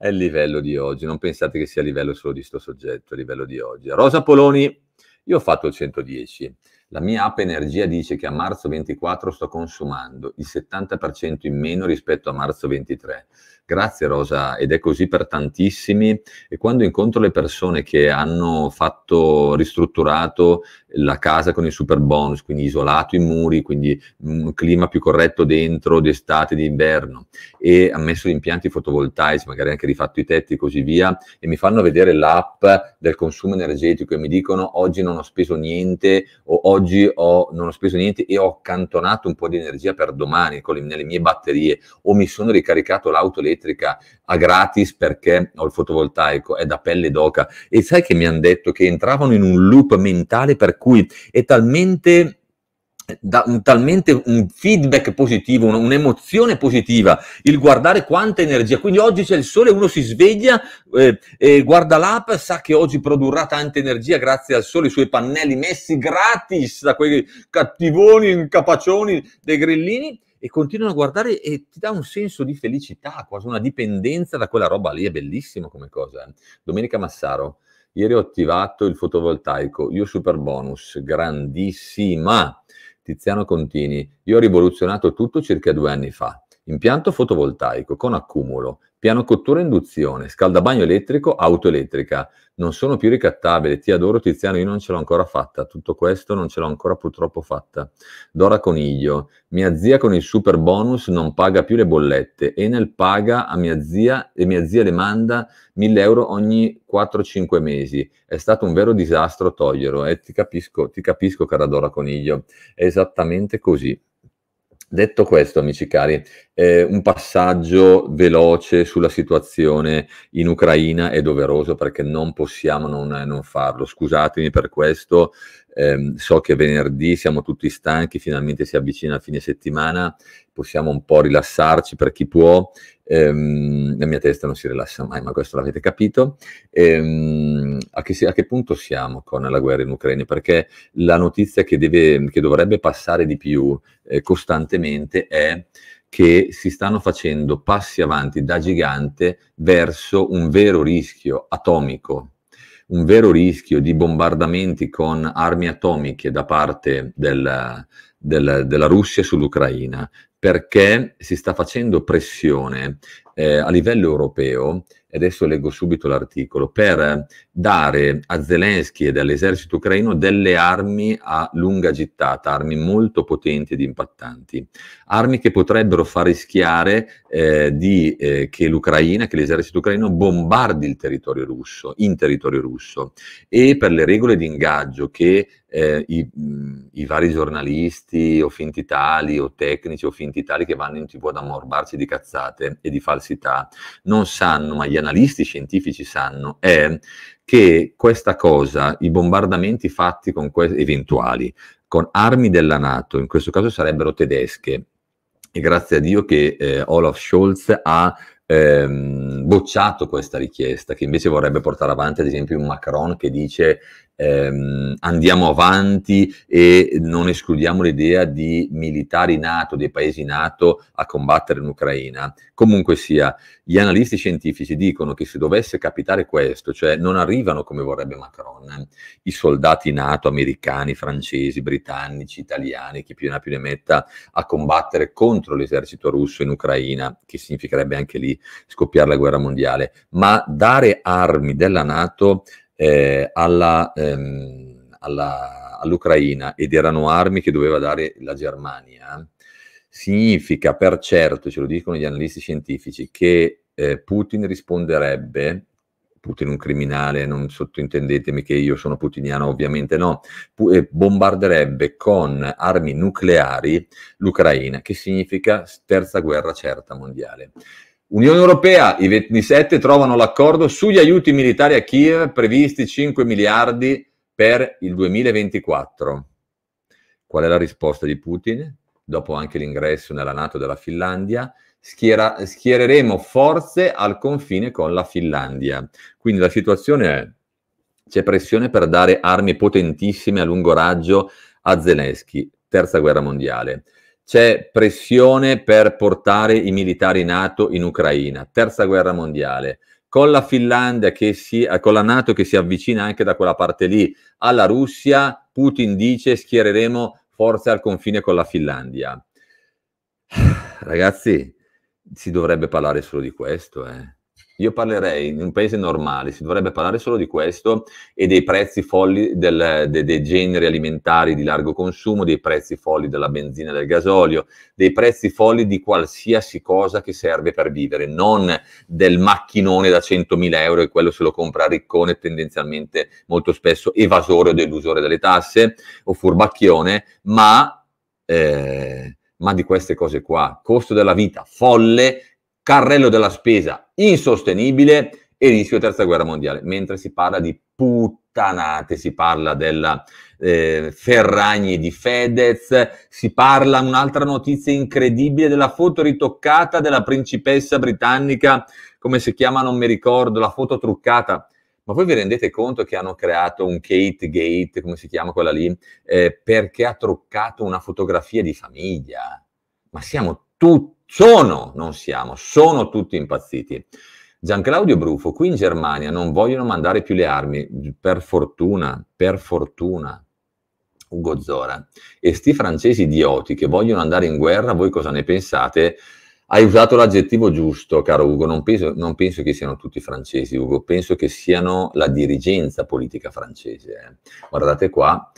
è il livello di oggi, non pensate che sia a livello solo di sto soggetto, a livello di oggi. Rosa Poloni, io ho fatto il 110, la mia app Energia dice che a marzo 24 sto consumando il 70% in meno rispetto a marzo 23. Grazie Rosa, ed è così per tantissimi e quando incontro le persone che hanno fatto ristrutturato la casa con il super bonus, quindi isolato i muri, quindi un clima più corretto dentro d'estate, e d'inverno, e ha messo gli impianti fotovoltaici, magari anche rifatto i tetti e così via e mi fanno vedere l'app del consumo energetico e mi dicono oggi non ho speso niente o oggi ho, non ho speso niente e ho accantonato un po' di energia per domani con le, nelle mie batterie o mi sono ricaricato l'auto elettrica a gratis perché ho il fotovoltaico, è da pelle d'oca e sai che mi hanno detto che entravano in un loop mentale per cui è talmente da, talmente un feedback positivo, un, un'emozione positiva, il guardare quanta energia. Quindi oggi c'è il sole, uno si sveglia, eh, eh, guarda l'app, sa che oggi produrrà tanta energia grazie al sole, i suoi pannelli messi gratis da quei cattivoni, incapacioni dei grillini e continuano a guardare e ti dà un senso di felicità, quasi una dipendenza da quella roba lì, è bellissimo come cosa. Eh. Domenica Massaro. Ieri ho attivato il fotovoltaico, io super bonus, grandissima. Tiziano Contini, io ho rivoluzionato tutto circa due anni fa. Impianto fotovoltaico con accumulo, piano cottura induzione, scaldabagno elettrico, auto elettrica, non sono più ricattabile, ti adoro Tiziano, io non ce l'ho ancora fatta, tutto questo non ce l'ho ancora purtroppo fatta. Dora Coniglio, mia zia con il super bonus non paga più le bollette, Enel paga a mia zia e mia zia le manda 1000 euro ogni 4-5 mesi, è stato un vero disastro toglierlo, eh, ti capisco, ti capisco cara Dora Coniglio, è esattamente così. Detto questo, amici cari, eh, un passaggio veloce sulla situazione in Ucraina è doveroso perché non possiamo non, non farlo. Scusatemi per questo, eh, so che venerdì siamo tutti stanchi, finalmente si avvicina a fine settimana possiamo un po' rilassarci per chi può. Ehm, la mia testa non si rilassa mai, ma questo l'avete capito. Ehm, a, che, a, che, punto siamo con la guerra in Ucraina? Perché la notizia che, deve, che dovrebbe passare di più eh, costantemente è che si stanno facendo passi avanti da gigante verso un vero rischio atomico un vero rischio di bombardamenti con armi atomiche da parte del, del, della Russia sull'Ucraina, perché si sta facendo pressione eh, a livello europeo, e adesso leggo subito l'articolo, per dare a Zelensky e all'esercito ucraino delle armi a lunga gittata, armi molto potenti ed impattanti, armi che potrebbero far rischiare eh, di, eh, che l'Ucraina, che l'esercito ucraino bombardi il territorio russo, in territorio russo, e per le regole di ingaggio che eh, i, i, vari giornalisti o finti tali o tecnici o finti tali che vanno in tipo ad ammorbarci di cazzate e di falsità non sanno, ma gli analisti scientifici sanno, è che questa cosa, i bombardamenti fatti con que- eventuali con armi della Nato, in questo caso sarebbero tedesche, e grazie a Dio che eh, Olaf Scholz ha Ehm, bocciato questa richiesta, che invece vorrebbe portare avanti, ad esempio, un Macron che dice ehm, andiamo avanti e non escludiamo l'idea di militari NATO, dei paesi NATO a combattere in Ucraina. Comunque sia, gli analisti scientifici dicono che se dovesse capitare questo, cioè non arrivano come vorrebbe Macron, eh, i soldati NATO americani, francesi, britannici, italiani, chi più ne ha più ne metta, a combattere contro l'esercito russo in Ucraina, che significherebbe anche lì scoppiare la guerra mondiale, ma dare armi della NATO eh, alla, ehm, alla, all'Ucraina ed erano armi che doveva dare la Germania, significa per certo, ce lo dicono gli analisti scientifici, che eh, Putin risponderebbe Putin un criminale, non sottintendetemi che io sono putiniano, ovviamente no, eh, bombarderebbe con armi nucleari l'Ucraina, che significa terza guerra certa mondiale. Unione Europea, i 27 trovano l'accordo sugli aiuti militari a Kiev previsti 5 miliardi per il 2024. Qual è la risposta di Putin? Dopo anche l'ingresso nella Nato della Finlandia, schiera, schiereremo forze al confine con la Finlandia. Quindi la situazione è, c'è pressione per dare armi potentissime a lungo raggio a Zelensky, terza guerra mondiale c'è pressione per portare i militari NATO in Ucraina, terza guerra mondiale, con la Finlandia che si, eh, con la NATO che si avvicina anche da quella parte lì alla Russia, Putin dice schiereremo forze al confine con la Finlandia. Ragazzi, si dovrebbe parlare solo di questo, eh. Io parlerei in un paese normale, si dovrebbe parlare solo di questo e dei prezzi folli del, de, dei generi alimentari di largo consumo, dei prezzi folli della benzina e del gasolio, dei prezzi folli di qualsiasi cosa che serve per vivere, non del macchinone da 100.000 euro e quello se lo compra riccone tendenzialmente molto spesso evasore o delusore delle tasse o furbacchione, ma... Eh, ma di queste cose qua, costo della vita folle carrello della spesa insostenibile e rischio terza guerra mondiale, mentre si parla di puttanate, si parla della eh, Ferragni di Fedez, si parla un'altra notizia incredibile della foto ritoccata della principessa britannica, come si chiama non mi ricordo, la foto truccata. Ma voi vi rendete conto che hanno creato un Kate Gate, come si chiama quella lì, eh, perché ha truccato una fotografia di famiglia? Ma siamo tutti sono, non siamo, sono tutti impazziti. Gianclaudio Brufo, qui in Germania non vogliono mandare più le armi, per fortuna, per fortuna. Ugo Zora, e sti francesi idioti che vogliono andare in guerra, voi cosa ne pensate? Hai usato l'aggettivo giusto, caro Ugo, non penso, non penso, che siano tutti francesi, Ugo, penso che siano la dirigenza politica francese. Eh. Guardate qua,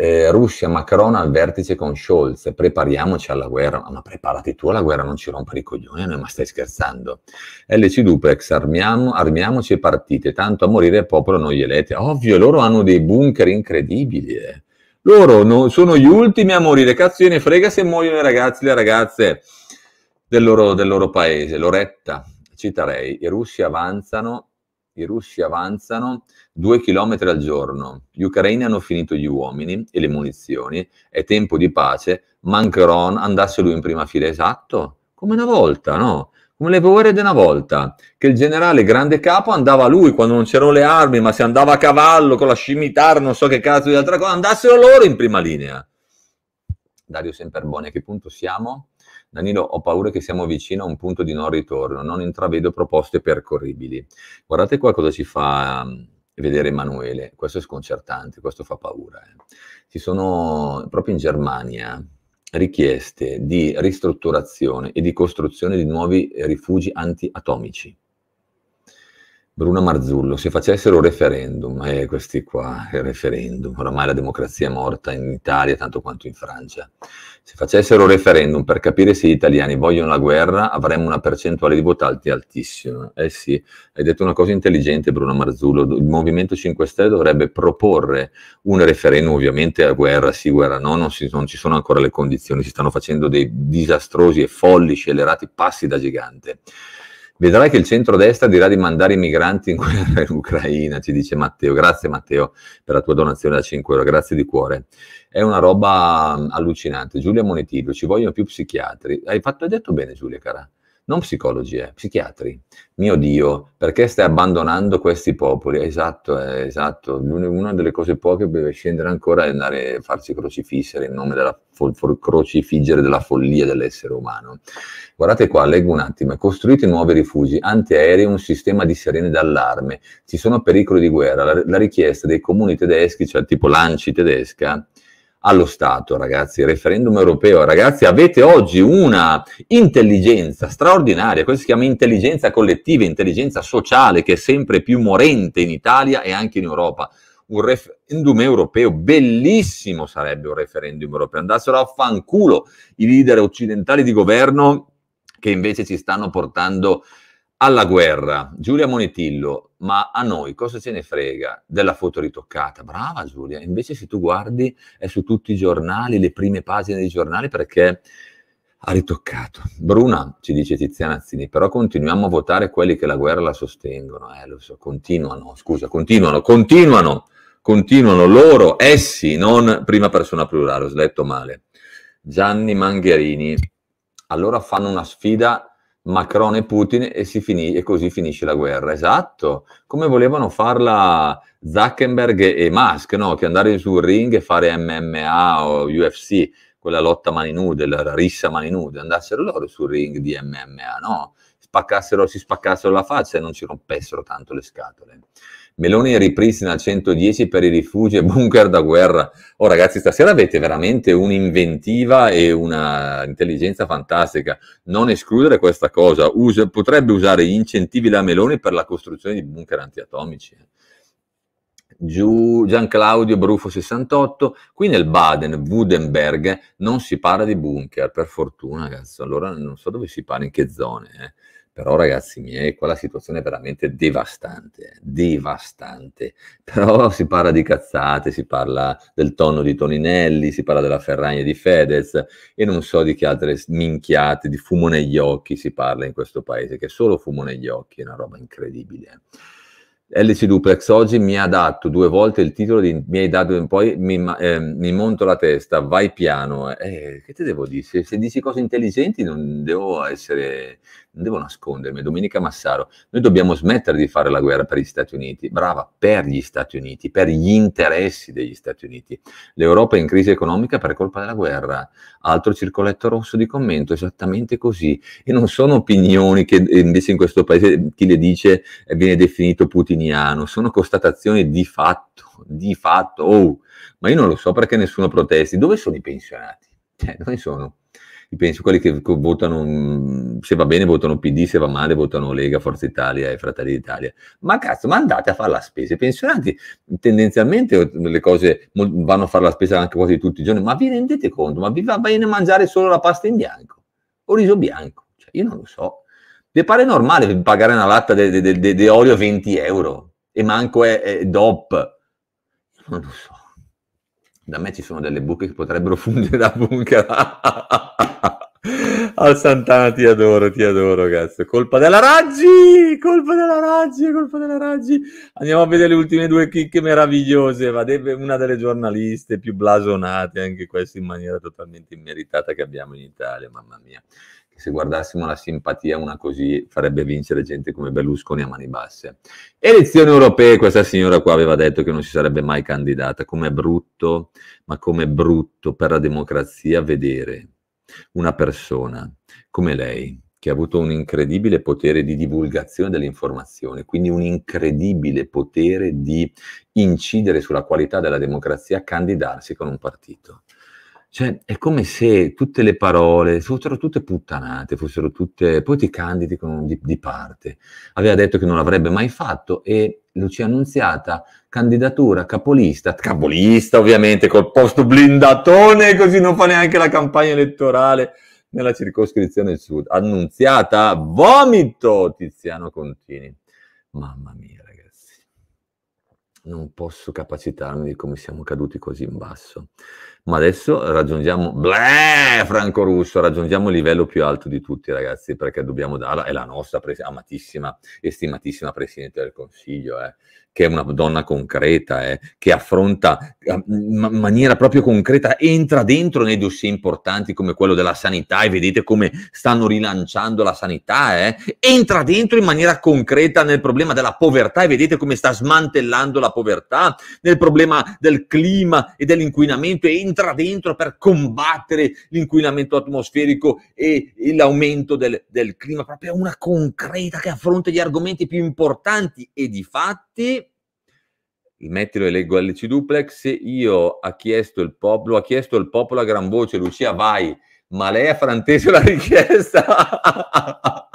eh, Russia, Macron al vertice con Scholz, prepariamoci alla guerra, ma preparati tu alla guerra, non ci rompere i coglioni, eh, ma stai scherzando. LC Duplex, armiamo, armiamoci e partite, tanto a morire il popolo non glielete. Ovvio, loro hanno dei bunker incredibili, eh. loro non, sono gli ultimi a morire, cazzo ne frega se muoiono i ragazzi, le ragazze del loro, del loro paese, Loretta, citerei, i russi avanzano i russi avanzano due chilometri al giorno, gli ucraini hanno finito gli uomini e le munizioni, è tempo di pace, Mancron andasse lui in prima fila esatto, come una volta, no? Come le povere di una volta, che il generale grande capo andava lui quando non c'erano le armi, ma se andava a cavallo con la scimitarra, non so che cazzo di altra cosa, andassero loro in prima linea. Dario Semperboni, a che punto siamo? Danilo, ho paura che siamo vicino a un punto di non ritorno, non intravedo proposte percorribili. Guardate qua cosa ci fa ehm, vedere Emanuele, questo è sconcertante, questo fa paura. Eh. Ci sono proprio in Germania richieste di ristrutturazione e di costruzione di nuovi rifugi antiatomici. Bruna Marzullo, se facessero un referendum, eh, questi qua, il referendum, oramai la democrazia è morta in Italia tanto quanto in Francia, se facessero un referendum per capire se gli italiani vogliono la guerra, avremmo una percentuale di votanti altissima. Eh sì, hai detto una cosa intelligente Bruno Marzullo, il Movimento 5 Stelle dovrebbe proporre un referendum, ovviamente a guerra sì, guerra no, non, si, non ci sono ancora le condizioni, si stanno facendo dei disastrosi e folli, scellerati passi da gigante Vedrai che il centrodestra dirà di mandare i migranti in guerra in Ucraina, ci dice Matteo. Grazie Matteo per la tua donazione da 5 euro, grazie di cuore. È una roba mm, allucinante. Giulia Monetillo, ci vogliono più psichiatri. Hai, fatto, hai detto bene Giulia, cara non psicologi, eh, psichiatri. Mio Dio, perché stai abbandonando questi popoli? Esatto, eh, esatto. Una delle cose poche deve scendere ancora e andare a farsi crocifissere in nome della fo- crocifiggere della follia dell'essere umano. Guardate qua, leggo un attimo. Costruite nuovi rifugi antiaerei, un sistema di sirene d'allarme. Ci sono pericoli di guerra. La, la richiesta dei comuni tedeschi, cioè tipo l'ANCI tedesca, allo Stato, ragazzi, referendum europeo. Ragazzi, avete oggi una intelligenza straordinaria, questo si chiama intelligenza collettiva, intelligenza sociale, che è sempre più morente in Italia e anche in Europa. Un referendum europeo, bellissimo sarebbe un referendum europeo, andassero a fanculo i leader occidentali di governo che invece ci stanno portando alla guerra, Giulia Monetillo, ma a noi cosa ce ne frega della foto ritoccata? Brava Giulia, invece se tu guardi è su tutti i giornali, le prime pagine dei giornali perché ha ritoccato. Bruna, ci dice Tiziana Azzini, però continuiamo a votare quelli che la guerra la sostengono, eh lo so, continuano, scusa, continuano, continuano, continuano loro, essi, non prima persona plurale, ho sletto male. Gianni Mangherini, allora fanno una sfida Macron e Putin e, finì, e, così finisce la guerra. Esatto, come volevano farla Zuckerberg e Musk, no? che andare sul ring e fare MMA o UFC, quella lotta mani nude, la rissa mani nude, andassero loro sul ring di MMA, no? Spaccassero, si spaccassero la faccia e non ci rompessero tanto le scatole. Meloni ripristina 110 per i rifugi e bunker da guerra. Oh ragazzi, stasera avete veramente un'inventiva e un'intelligenza fantastica. Non escludere questa cosa. Usa, potrebbe usare gli incentivi da Meloni per la costruzione di bunker antiatomici. Eh. Giù Gianclaudio Brufo 68, qui nel Baden-Württemberg non si parla di bunker, per fortuna, ragazzi. Allora non so dove si parla, in che zone. Eh però ragazzi miei, quella situazione è veramente devastante, eh, devastante. Però si parla di cazzate, si parla del tonno di Toninelli, si parla della ferragna di Fedez e non so di che altre minchiate, di fumo negli occhi si parla in questo paese, che solo fumo negli occhi è una roba incredibile. LC Duplex oggi mi ha dato due volte il titolo di mi hai dato poi mi, eh, mi monto la testa, vai piano. Eh, che te devo dire? Se, se dici cose intelligenti non devo essere non devo nascondermi, Domenica Massaro, noi dobbiamo smettere di fare la guerra per gli Stati Uniti, brava, per gli Stati Uniti, per gli interessi degli Stati Uniti. L'Europa è in crisi economica per colpa della guerra, altro circoletto rosso di commento, esattamente così. E non sono opinioni che eh, invece in questo paese eh, chi le dice eh, viene definito putiniano, sono constatazioni di fatto, di fatto, oh, ma io non lo so perché nessuno protesti. Dove sono i pensionati? Eh, dove sono? penso quelli che votano, mm, se va bene votano PD, se va male votano Lega, Forza Italia e Fratelli d'Italia. Ma cazzo, ma andate a fare la spesa. I pensionati tendenzialmente le cose vanno a fare la spesa anche quasi tutti i giorni, ma vi rendete conto? Ma vi va bene mangiare solo la pasta in bianco o riso bianco? Cioè, io non lo so. Vi pare normale pagare una latta di olio 20 euro e manco è, è DOP? Non lo so da me ci sono delle buche che potrebbero fungere da bunker. Al Santana ti adoro, ti adoro, cazzo. Colpa della Raggi, colpa della Raggi, colpa della Raggi. Andiamo a vedere le ultime due chicche meravigliose. Una delle giornaliste più blasonate, anche questa in maniera totalmente immeritata che abbiamo in Italia, mamma mia se guardassimo la simpatia una così farebbe vincere gente come Berlusconi a mani basse. Elezioni europee, questa signora qua aveva detto che non si sarebbe mai candidata, com'è brutto, ma com'è brutto per la democrazia vedere una persona come lei che ha avuto un incredibile potere di divulgazione dell'informazione, quindi un incredibile potere di incidere sulla qualità della democrazia, candidarsi con un partito. Cioè, è come se tutte le parole fossero tutte puttanate, fossero tutte... Poi ti candidi con, di, di, parte. Aveva detto che non l'avrebbe mai fatto e Lucia Annunziata, candidatura, capolista, capolista ovviamente, col posto blindatone, così non fa neanche la campagna elettorale nella circoscrizione sud. Annunziata, vomito, Tiziano Contini. Mamma mia, ragazzi. Non posso capacitarmi di come siamo caduti così in basso ma adesso raggiungiamo, bleh, Franco Russo, raggiungiamo il livello più alto di tutti ragazzi, perché dobbiamo darla, è la nostra pres- amatissima e stimatissima Presidente del Consiglio, eh, che è una donna concreta, eh, che affronta eh, in maniera proprio concreta, entra dentro nei dossier importanti come quello della sanità e vedete come stanno rilanciando la sanità, eh, entra dentro in maniera concreta nel problema della povertà e vedete come sta smantellando la povertà, nel problema del clima e dell'inquinamento e entra entra dentro per combattere l'inquinamento atmosferico e, l'aumento del, del clima, proprio una concreta che affronta gli argomenti più importanti e di fatti metterlo e leggo LC Duplex, io ha chiesto il popolo, ha chiesto il popolo a gran voce, Lucia vai, ma lei ha franteso la richiesta.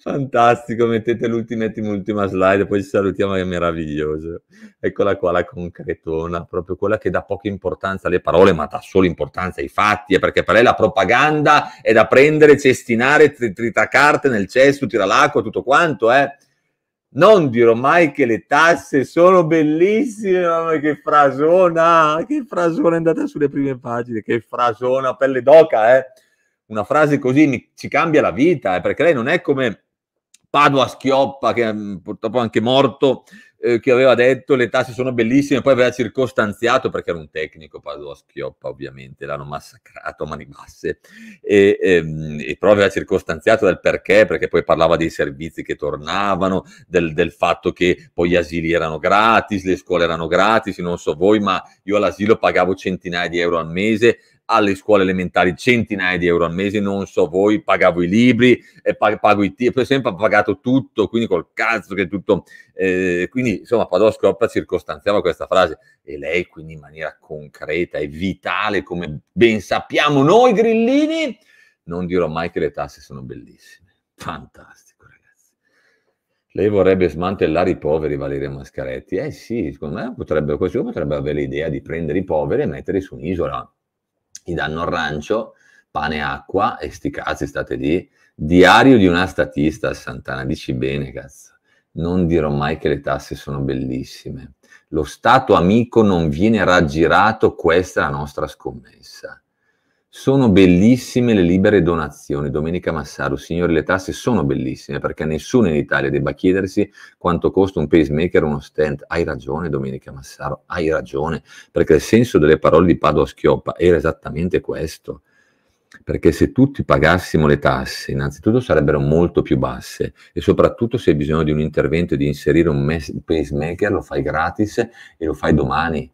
Fantastico, mettete l'ultima l'ultima slide, poi ci salutiamo, è meraviglioso. Eccola qua la concretona, proprio quella che dà poca importanza alle parole, ma dà solo importanza ai fatti, eh, perché per lei la propaganda è da prendere, cestinare, tritacarte nel cesto, tira l'acqua, tutto quanto, eh. Non dirò mai che le tasse sono bellissime, mamma che frasona, che frasona è andata sulle prime pagine, che frasona, pelle d'oca, eh una frase così mi, ci cambia la vita, eh, perché lei non è come Padua Schioppa, che è mm, purtroppo anche morto, eh, che aveva detto le tasse sono bellissime, poi aveva circostanziato perché era un tecnico, Padua Schioppa ovviamente, l'hanno massacrato a mani basse, e, e, ehm, e, però aveva circostanziato del perché, perché poi parlava dei servizi che tornavano, del, del, fatto che poi gli asili erano gratis, le scuole erano gratis, non so voi, ma io all'asilo pagavo centinaia di euro al mese, alle scuole elementari centinaia di euro al mese, non so voi, pagavo i libri, eh, pago i e poi sempre pagato tutto, quindi col cazzo che tutto... Eh, quindi insomma Padova Scoppa circostanziava questa frase e lei quindi in maniera concreta e vitale, come ben sappiamo noi grillini, non dirò mai che le tasse sono bellissime. Fantastico. Lei vorrebbe smantellare i poveri, Valeria Mascaretti. Eh sì, secondo me potrebbe, qualcuno potrebbe avere l'idea di prendere i poveri e metterli su un'isola gli danno il rancio, pane e acqua, e sti cazzi state lì. Diario di una statista, Santana, dici bene, cazzo. Non dirò mai che le tasse sono bellissime. Lo Stato amico non viene raggirato, questa è la nostra scommessa. Sono bellissime le libere donazioni. Domenica Massaro. signori, le tasse sono bellissime perché nessuno in Italia debba chiedersi quanto costa un pacemaker o uno stent. Hai ragione, Domenica Massaro, hai ragione, perché il senso delle parole di Padova Schioppa era esattamente questo. Perché se tutti pagassimo le tasse, innanzitutto sarebbero molto più basse e soprattutto se hai bisogno di un intervento e di inserire un mes- pacemaker lo fai gratis e lo fai domani,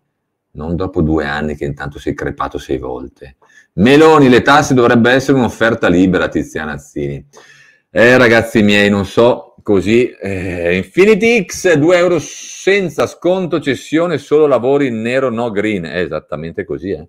non dopo due anni che intanto sei crepato sei volte Meloni, le tasse dovrebbe essere un'offerta libera, Tiziana Azzini. Eh, ragazzi miei, non so così. Eh, Infinity X, 2 euro senza sconto, cessione, solo lavori in nero, no green. È esattamente così, eh.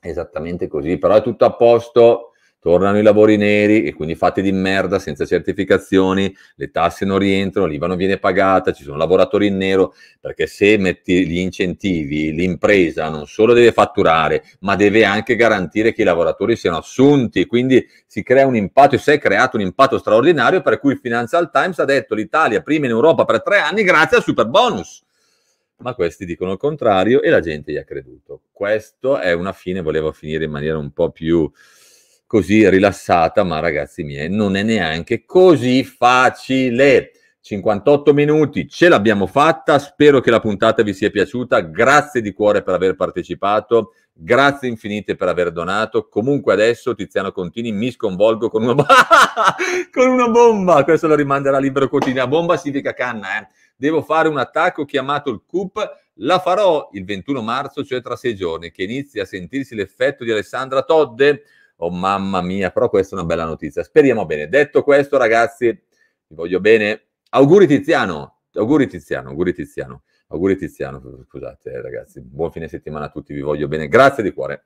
È Esattamente così, però è tutto a posto tornano i lavori neri e quindi fatti di merda senza certificazioni, le tasse non rientrano, l'IVA non viene pagata, ci sono lavoratori in nero, perché se metti gli incentivi, l'impresa non solo deve fatturare, ma deve anche garantire che i lavoratori siano assunti, quindi si crea un impatto, si è creato un impatto straordinario per cui il Financial Times ha detto l'Italia prima in Europa per tre anni grazie al super bonus ma questi dicono il contrario e la gente gli ha creduto. Questo è una fine, volevo finire in maniera un po' più così rilassata, ma ragazzi miei, non è neanche così facile. 58 minuti, ce l'abbiamo fatta, spero che la puntata vi sia piaciuta, grazie di cuore per aver partecipato, grazie infinite per aver donato, comunque adesso Tiziano Contini mi sconvolgo con una, con una bomba, questo lo rimanderà libero quotidiano, bomba significa canna, eh. devo fare un attacco chiamato il CUP, la farò il 21 marzo, cioè tra sei giorni, che inizi a sentirsi l'effetto di Alessandra Todde, Oh mamma mia, però questa è una bella notizia. Speriamo bene. Detto questo, ragazzi, vi voglio bene. Auguri Tiziano, auguri Tiziano, auguri Tiziano, auguri Tiziano, scusate ragazzi. Buon fine settimana a tutti, vi voglio bene. Grazie di cuore.